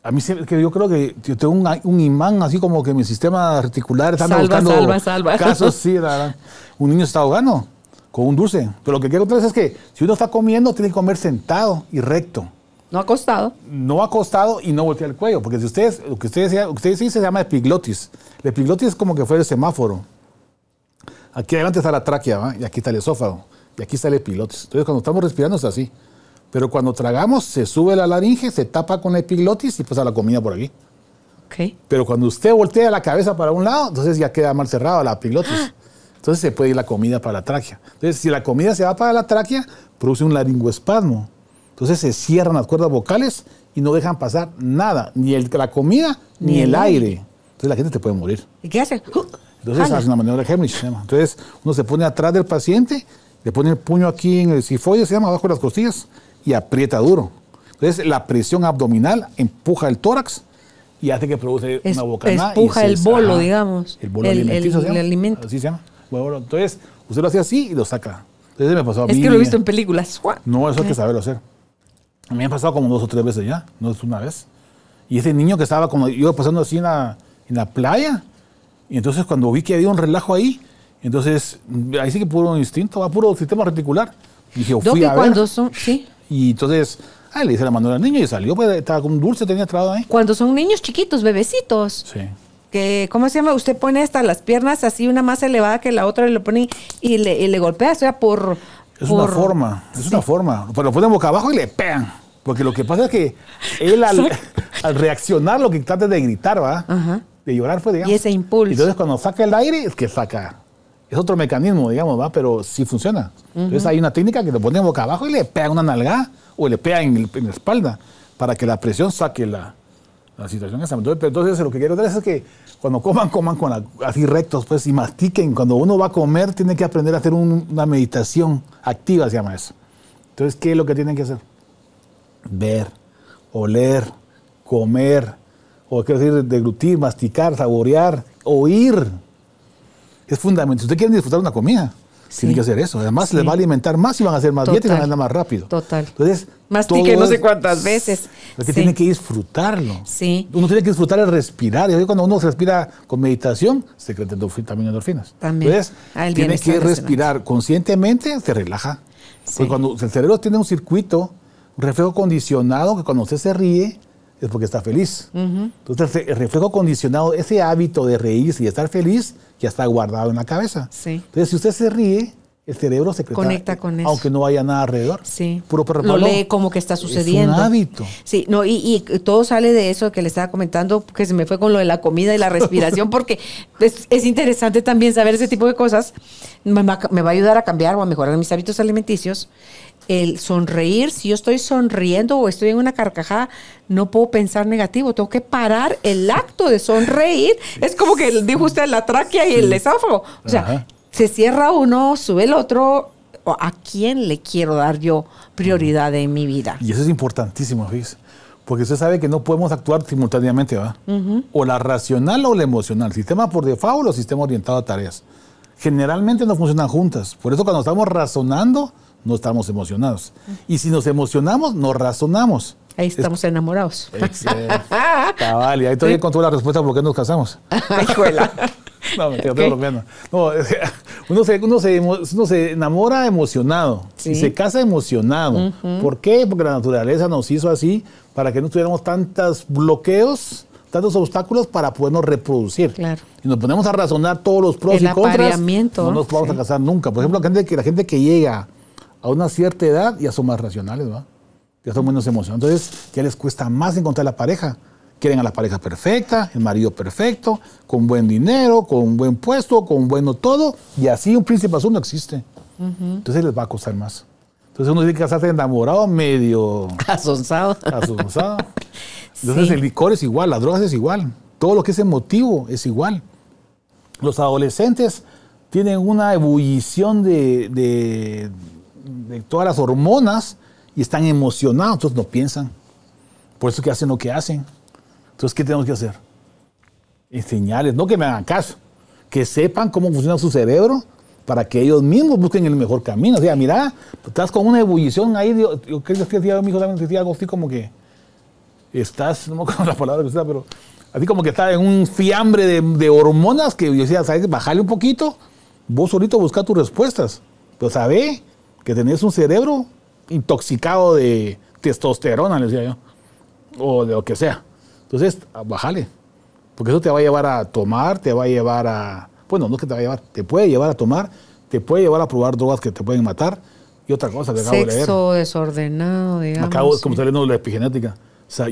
A mí que yo creo que yo tengo un, imán así como que mi sistema reticular está buscando salva, salva. casos. Sí, la verdad. Un niño está ahogando con un dulce. Pero lo que quiero decir es que si uno está comiendo, tiene que comer sentado y recto. No ha costado. No ha acostado y no voltea el cuello, porque si ustedes, lo que ustedes, lo ustedes dicen se llama epiglotis. La epiglotis es como que fuera el semáforo. Aquí adelante está la tráquea, y aquí está el esófago, y aquí está el epiglotis. Entonces cuando estamos respirando es así. Pero cuando tragamos se sube la laringe, se tapa con la epiglotis y pasa la comida por aquí. Okay. Pero cuando usted voltea la cabeza para un lado, entonces ya queda mal cerrado la epiglotis. Ah. Entonces se puede ir la comida para la tráquea. Entonces si la comida se va para la tráquea, produce un laringoespasmo entonces se cierran las cuerdas vocales y no dejan pasar nada, ni la comida, ni, el aire. Entonces la gente te puede morir. ¿Y qué hace? Entonces hace una maniobra de Heimlich. Entonces uno se pone atrás del paciente, le pone el puño aquí en el cifoide, se llama, abajo de las costillas, y aprieta duro. Entonces la presión abdominal empuja el tórax y hace que produce una bocanada. Empuja el bolo, digamos. El bolo el, alimento. Así se llama. entonces usted lo hace así y lo saca. Entonces me pasó a mí. Es que lo he visto en películas. No, eso hay que saberlo hacer me han pasado como dos o tres veces ya, no es una vez. Y ese niño que estaba como yo pasando así en la, playa, y entonces cuando vi que había un relajo ahí, entonces ahí sí que puro instinto, va puro sistema reticular. Y dije, fui a ver. Son, ¿sí? Y entonces, ah, le hice la mano al niño y salió, pues estaba con dulce, tenía trabado ahí. Cuando son niños chiquitos, bebecitos. Sí. Que, ¿Cómo se llama? Usted pone hasta las piernas así, una más elevada que la otra, y lo pone y le, y le golpea, o sea, por es una forma, es una forma. pero pues lo ponen boca abajo y le pegan. Porque lo que pasa es que él al, reaccionar lo que trata de gritar, va, de llorar fue, pues, digamos. Y ese impulso. Entonces cuando saca el aire es que saca. Es otro mecanismo, digamos, va, pero sí funciona. Entonces hay una técnica que lo ponen boca abajo y le pegan una nalga, o le pegan en, la espalda para que la presión saque la, situación. Entonces, entonces lo que quiero decir es que cuando coman, coman con así rectos, pues, y mastiquen. Cuando uno va a comer, tiene que aprender a hacer una meditación activa, se llama eso. Entonces, ¿qué es lo que tienen que hacer? Ver, oler, comer, o quiero decir, deglutir, masticar, saborear, oír. Es fundamental. Si usted quiere disfrutar una comida, tiene que hacer eso. Además, le les va a alimentar más y van a hacer más dieta y van a andar más rápido. Total. Entonces, mastique no sé cuántas veces. es tiene que disfrutarlo. Sí. Uno tiene que disfrutar el respirar. Y cuando uno se respira con meditación, se crea también endorfinas. También. Entonces, ah, tiene que respirar conscientemente, se relaja. Porque cuando el cerebro tiene un circuito, un reflejo condicionado, que cuando usted se ríe, es porque está feliz. Entonces, el reflejo condicionado, ese hábito de reírse y estar feliz, ya está guardado en la cabeza. Sí. Entonces, si usted se ríe, el cerebro se conecta con eso. Aunque no haya nada alrededor. Sí. Puro Lo lee como que está sucediendo. Es un hábito. Sí, no, y, todo sale de eso que le estaba comentando, que se me fue con lo de la comida y la respiración, porque es, interesante también saber ese tipo de cosas. Me va, me va, a ayudar a cambiar o a mejorar mis hábitos alimenticios el sonreír, si yo estoy sonriendo o estoy en una carcajada, no puedo pensar negativo, tengo que parar el acto de sonreír. Es como que dijo usted la tráquea y el esófago. O sea, se cierra uno, sube el otro. ¿A quién le quiero dar yo prioridad en mi vida? Y eso es importantísimo, Fis. Porque usted sabe que no podemos actuar simultáneamente, ¿verdad? O la racional o la emocional. Sistema por default o sistema orientado a tareas. Generalmente no funcionan juntas. Por eso cuando estamos razonando, no estamos emocionados. Y si nos emocionamos, nos razonamos. Ahí estamos enamorados. Cabal, y ahí todavía encontró la respuesta por qué nos casamos. Ay, juela. no, me No, uno, se, enamora emocionado se casa emocionado. ¿Por qué? Porque la naturaleza nos hizo así para que no tuviéramos tantos bloqueos tantos obstáculos para podernos reproducir. Claro. Y nos ponemos a razonar todos los pros y contras. No nos vamos a casar nunca. Por ejemplo, la gente que llega a una cierta edad ya son más racionales, ¿verdad? Ya son menos emocionales. Entonces ya les cuesta más encontrar la pareja. Quieren a la pareja perfecta, el marido perfecto, con buen dinero, con buen puesto, con bueno todo, y así un príncipe azul no existe. Entonces les va a costar más. Entonces uno tiene que casarse enamorado, medio... Asonsado. Asonsado. Entonces el licor es igual, las drogas es igual, todo lo que es emotivo es igual. Los adolescentes tienen una ebullición de de todas las hormonas y están emocionados, entonces no piensan. Por eso que hacen lo que hacen. Entonces, ¿qué tenemos que hacer? Enseñarles, no que me hagan caso, que sepan cómo funciona su cerebro para que ellos mismos busquen el mejor camino. O sea, mira, estás con una ebullición ahí. Yo, creo que mi hijo también decía algo así como que estás, no me acuerdo la palabra que pero así como que está en un fiambre de, hormonas que yo decía, ¿sabes? un poquito, vos solito busca tus respuestas. Pero sabe que tenés un cerebro intoxicado de testosterona, le decía yo, o de lo que sea. Entonces, ah, bájale, porque eso te va a llevar a tomar, te va a llevar a, bueno, no es que te va a llevar, te puede llevar a tomar, te puede llevar a probar drogas que te pueden matar y otra cosa que acabo de leer. Eso desordenado, digamos. Acabo, como saliendo no la epigenética.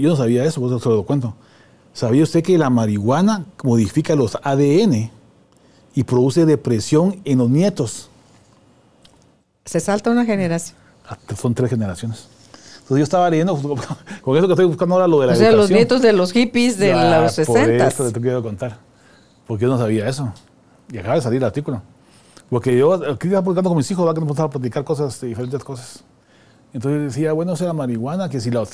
yo no sabía eso, vos eso lo cuento. ¿Sabía usted que la marihuana modifica los ADN y produce depresión en los nietos? Se salta una generación. Ah, son tres generaciones. Entonces yo estaba leyendo, con eso que estoy buscando ahora lo de la o educación. O sea, los nietos de los hippies de los 60. Por eso te quiero contar. Porque yo no sabía eso. Y acaba de salir el artículo. Porque yo aquí estaba platicando con mis hijos, ¿verdad? que nos empezaba a platicar cosas, diferentes cosas. Entonces decía, bueno, eso era marihuana, que si la,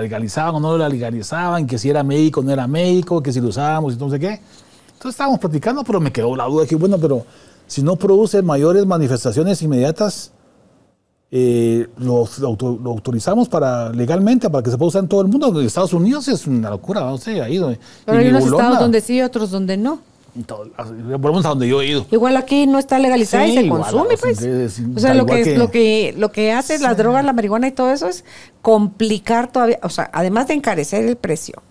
legalizaban o no la legalizaban, que si era médico o no era médico, que si lo usábamos y no sé qué. Entonces estábamos platicando, pero me quedó la duda, que bueno, pero si no produce mayores manifestaciones inmediatas, eh, lo, autorizamos para legalmente para que se pueda usar en todo el mundo. En Estados Unidos es una locura, no sé, ahí donde. Pero hay unos estados donde sí y otros donde no. Volvemos a donde yo he ido. Igual aquí no está legalizada y se consume, pues. o sea, lo que, Lo, que, lo que hace las drogas, la marihuana y todo eso es complicar todavía, o sea, además de encarecer el precio,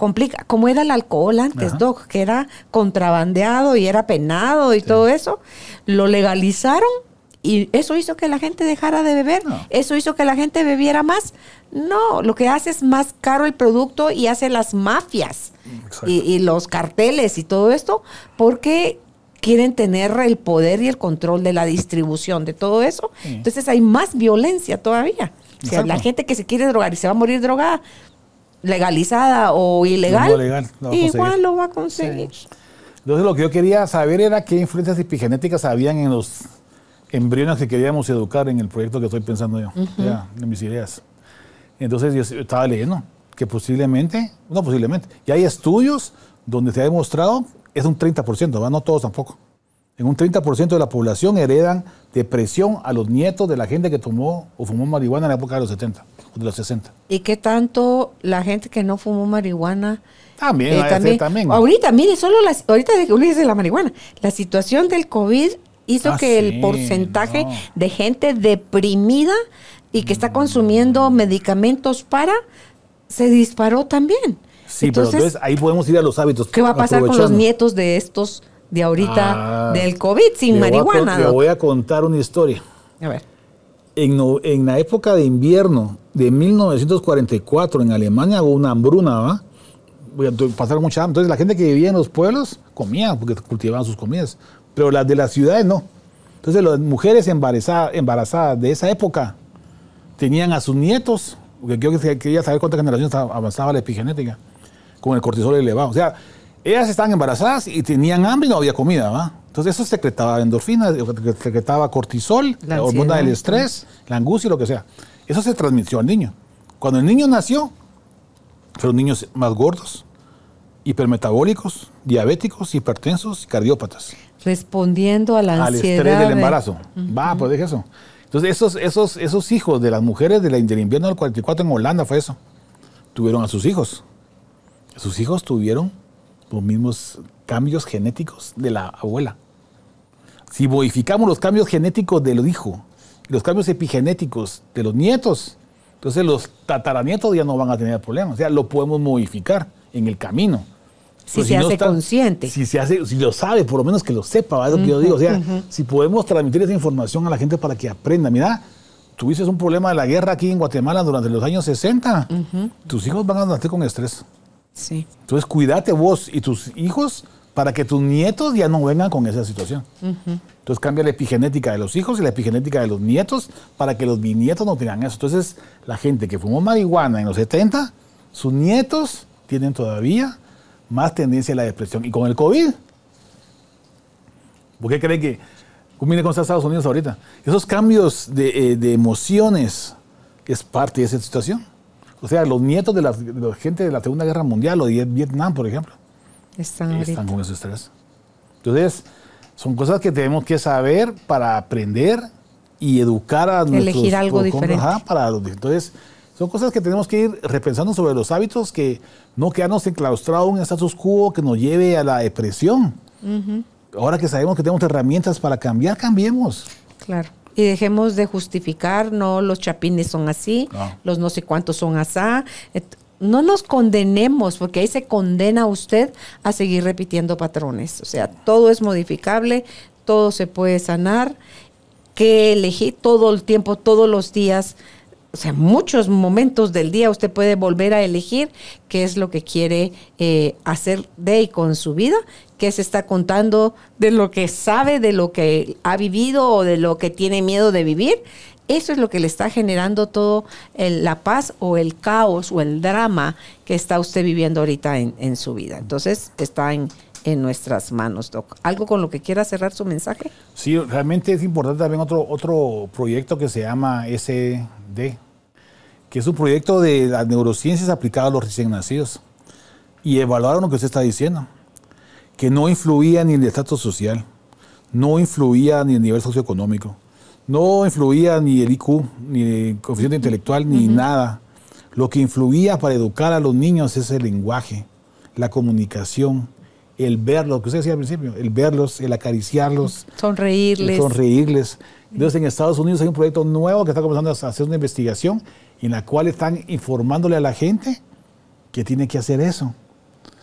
complica, como era el alcohol antes, Doc, que era contrabandeado y era penado y todo eso, lo legalizaron y eso hizo que la gente dejara de beber, eso hizo que la gente bebiera más. No, lo que hace es más caro el producto y hace las mafias y, los carteles y todo esto porque quieren tener el poder y el control de la distribución de todo eso. Entonces hay más violencia todavía. sea, la gente que se quiere drogar y se va a morir drogada, legalizada o ilegal, igual lo va a conseguir. Entonces lo que yo quería saber era qué influencias epigenéticas habían en los embriones que queríamos educar en el proyecto que estoy pensando yo, en mis ideas. Entonces yo estaba leyendo que posiblemente, no posiblemente, ya hay estudios donde se ha demostrado es un 30%, no todos tampoco. En un 30% de la población heredan depresión a los nietos de la gente que tomó o fumó marihuana en la época de los 70 de los 60. ¿Y qué tanto la gente que no fumó marihuana? También, eh, Ahorita, mire, solo las, ahorita de la marihuana. La situación del COVID hizo ah, que el porcentaje de gente deprimida y que está mm. consumiendo medicamentos para se disparó también. Sí, entonces, ahí podemos ir a los hábitos. ¿Qué va a pasar con los nietos de estos de ahorita ah, del COVID sin marihuana? le voy a contar una historia. A ver en, la época de invierno de 1944 en Alemania hubo una hambruna, ¿va? Pasaron mucha hambre. Entonces la gente que vivía en los pueblos comía, porque cultivaban sus comidas, pero las de las ciudades no. Entonces las mujeres embarazadas, embarazadas de esa época tenían a sus nietos, porque yo quería saber cuántas generaciones avanzaba la epigenética, con el cortisol elevado. O sea, ellas estaban embarazadas y tenían hambre y no había comida, ¿va? Entonces eso secretaba endorfina, secretaba cortisol, la, hormona del estrés, la angustia, lo que sea. Eso se transmitió al niño. Cuando el niño nació, fueron niños más gordos, hipermetabólicos, diabéticos, hipertensos y cardiópatas. Respondiendo a la ansiedad. del eh. embarazo. Va, pues deje eso. Entonces esos, esos, esos hijos de las mujeres de la, del invierno del 44 en Holanda fue eso. Tuvieron a sus hijos. Sus hijos tuvieron los mismos cambios genéticos de la abuela. Si modificamos los cambios genéticos del hijo, los cambios epigenéticos de los nietos, entonces los tataranietos ya no van a tener problemas. O sea, lo podemos modificar en el camino. Si, se hace consciente. Si se hace, si lo sabe, por lo menos que lo sepa, es lo que yo digo. O sea, si podemos transmitir esa información a la gente para que aprenda. Mira, tuviste un problema de la guerra aquí en Guatemala durante los años 60. Tus hijos van a nacer con estrés. Entonces, cuídate vos y tus hijos para que tus nietos ya no vengan con esa situación. Entonces cambia la epigenética de los hijos y la epigenética de los nietos para que los bisnietos no tengan eso. Entonces la gente que fumó marihuana en los 70, sus nietos tienen todavía más tendencia a la depresión. Y con el COVID, ¿por qué creen que... Mire con Estados Unidos ahorita. Esos cambios eh, de emociones es parte de esa situación. O sea, los nietos de la, gente de la Segunda Guerra Mundial o de Vietnam, por ejemplo, están, están con ese estrés. Entonces, son cosas que tenemos que saber para aprender y educar a Elegir nuestros... Elegir algo diferente. para entonces, son cosas que tenemos que ir repensando sobre los hábitos, que no quedarnos enclaustrados en un status quo que nos lleve a la depresión. Ahora que sabemos que tenemos herramientas para cambiar, cambiemos. Claro y dejemos de justificar, no, los chapines son así, los no sé cuántos son asá. No nos condenemos, porque ahí se condena usted a seguir repitiendo patrones. O sea, todo es modificable, todo se puede sanar, que elegí todo el tiempo, todos los días o sea, muchos momentos del día usted puede volver a elegir qué es lo que quiere eh, hacer de y con su vida, qué se está contando de lo que sabe, de lo que ha vivido o de lo que tiene miedo de vivir. Eso es lo que le está generando todo la paz o el caos o el drama que está usted viviendo ahorita en su vida. Entonces, está en en nuestras manos, Doc. ¿Algo con lo que quiera cerrar su mensaje? Sí, realmente es importante también otro, otro proyecto que se llama SD, que es un proyecto de las neurociencias aplicadas a los recién nacidos. Y evaluaron lo que usted está diciendo, que no influía ni en el estatus social, no influía ni en el nivel socioeconómico, no influía ni el IQ, ni la coeficiente intelectual, ni nada. Lo que influía para educar a los niños es el lenguaje, la comunicación, el verlos, que usted decía al principio, el verlos, el acariciarlos. Sonreírles. sonreírles. Mm. Entonces en Estados Unidos hay un proyecto nuevo que está comenzando a hacer una investigación en la cual están informándole a la gente que tiene que hacer eso.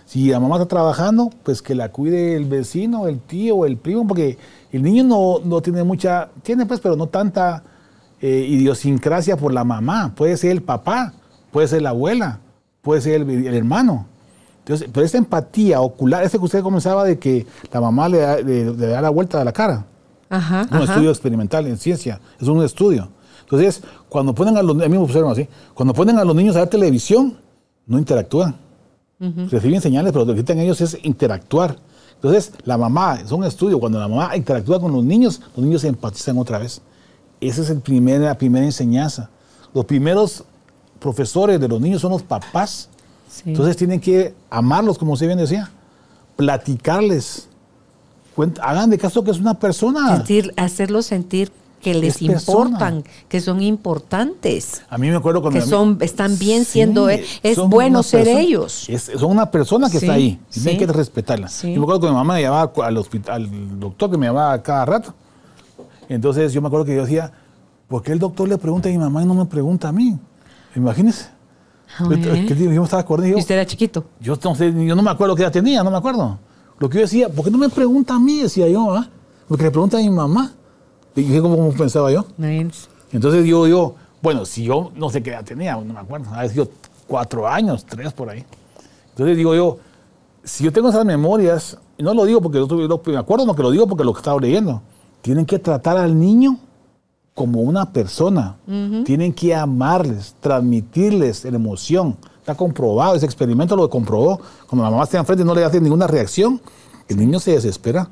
Si la mamá está trabajando, pues que la cuide el vecino, el tío, el primo, porque el niño no, tiene mucha, tiene pues, pero no tanta eh, idiosincrasia por la mamá. Puede ser el papá, puede ser la abuela, puede ser el hermano pero esa empatía ocular, ese que usted comenzaba de que la mamá le da, la vuelta de la cara. es un estudio experimental en ciencia, es un estudio. Entonces, cuando ponen a los niños, así, cuando ponen a los niños a ver televisión, no interactúan. Reciben señales, pero lo que necesitan ellos es interactuar. Entonces, la mamá, es un estudio, cuando la mamá interactúa con los niños, los niños se empatizan otra vez. Esa es el la primera enseñanza. Los primeros profesores de los niños son los papás entonces tienen que amarlos, como usted bien decía, platicarles, hagan de caso que es una persona. hacerlos sentir que les importan, que son importantes. A mí me acuerdo cuando... Que son, están bien siendo, eh, es bueno ser ellos. son una persona que está ahí, y hay que respetarla. Yo me acuerdo que mi mamá me llamaba al hospital, al doctor que me llamaba cada rato. Entonces yo me acuerdo que yo decía, ¿por qué el doctor le pregunta a mi mamá y no me pregunta a mí? Imagínense. Ah, ¿Y usted era chiquito? Yo no, sé, yo no me acuerdo qué edad tenía, no me acuerdo. Lo que yo decía, ¿por qué no me pregunta a mí? Decía yo, ¿ah? Porque le pregunta a mi mamá. Y dije, ¿cómo, pensaba yo? Entonces digo yo bueno, si yo no sé qué edad tenía, no me acuerdo, veces yo, cuatro años, tres por ahí. Entonces digo yo, si yo tengo esas memorias, no lo digo porque yo me acuerdo, no que lo digo porque lo que estaba leyendo, tienen que tratar al niño como una persona. Tienen que amarles, transmitirles la emoción. Está comprobado, ese experimento lo comprobó. Cuando la mamá está enfrente y no le hace ninguna reacción, el niño se desespera.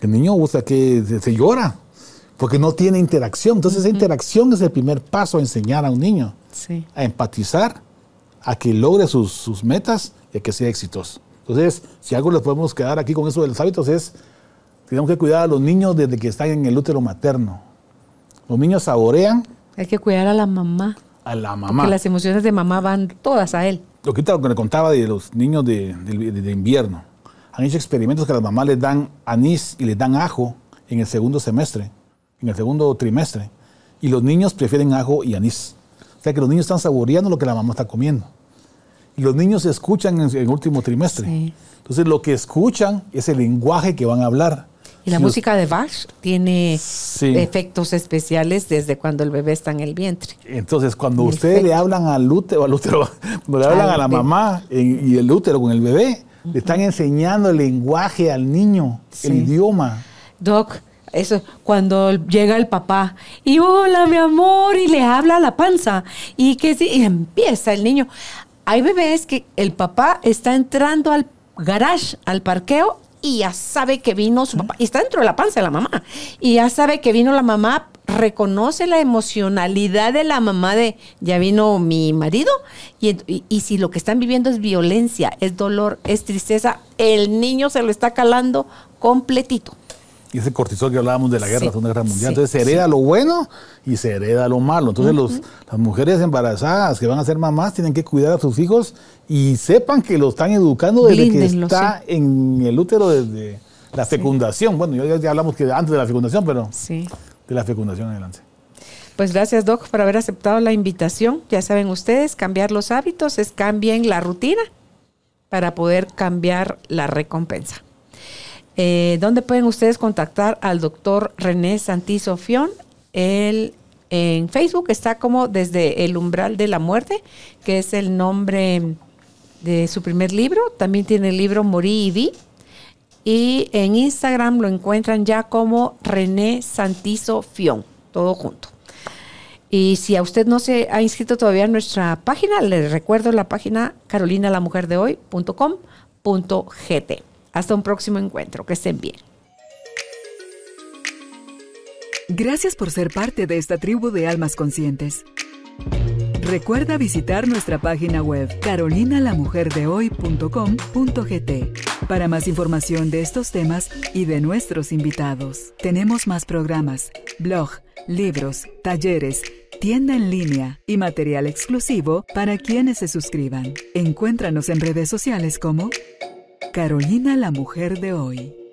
El niño usa que se, llora porque no tiene interacción. Entonces, esa interacción es el primer paso a enseñar a un niño a empatizar, a que logre sus, metas y a que sea exitoso. Entonces, si algo les podemos quedar aquí con eso de los hábitos es, tenemos que cuidar a los niños desde que están en el útero materno los niños saborean. Hay que cuidar a la mamá. A la mamá. Porque las emociones de mamá van todas a él. Lo que le contaba de los niños de, invierno. Han hecho experimentos que las mamás les dan anís y les dan ajo en el segundo semestre, en el segundo trimestre. Y los niños prefieren ajo y anís. O sea que los niños están saboreando lo que la mamá está comiendo. Y los niños escuchan en el último trimestre. Entonces lo que escuchan es el lenguaje que van a hablar. Y la música de Bach tiene efectos especiales desde cuando el bebé está en el vientre. Entonces, cuando ustedes le hablan al útero, al útero cuando le hablan a la mamá y el útero con el bebé, le están enseñando el lenguaje al niño, el idioma. Doc, eso, cuando llega el papá y hola mi amor y le habla a la panza y que y empieza el niño. Hay bebés que el papá está entrando al garage, al parqueo y ya sabe que vino su papá. Y está dentro de la panza de la mamá. Y ya sabe que vino la mamá, reconoce la emocionalidad de la mamá de ya vino mi marido. Y, y, y si lo que están viviendo es violencia, es dolor, es tristeza, el niño se lo está calando completito y ese cortisol que hablábamos de la guerra, la Segunda Guerra Mundial. Entonces se hereda lo bueno y se hereda lo malo. Entonces las mujeres embarazadas que van a ser mamás tienen que cuidar a sus hijos y sepan que lo están educando desde que está en el útero, desde la fecundación. Bueno, ya, ya, hablamos que antes de la fecundación, pero de la fecundación adelante. Pues gracias, Doc, por haber aceptado la invitación. Ya saben ustedes, cambiar los hábitos es cambiar la rutina para poder cambiar la recompensa. Eh, ¿dónde pueden ustedes contactar al doctor René Santisofión? Él en Facebook está como desde el umbral de la muerte, que es el nombre de su primer libro. También tiene el libro Morí y Vi. Y en Instagram lo encuentran ya como René Santizo Fion, todo junto. Y si a usted no se ha inscrito todavía en nuestra página, le recuerdo la página carolinalamujerdehoy.com.gt. Hasta un próximo encuentro. Que estén bien. Gracias por ser parte de esta tribu de almas conscientes. Recuerda visitar nuestra página web carolinalamujerdehoy.com.gt para más información de estos temas y de nuestros invitados. Tenemos más programas, blog, libros, talleres, tienda en línea y material exclusivo para quienes se suscriban. Encuéntranos en redes sociales como Carolina la Mujer de hoy.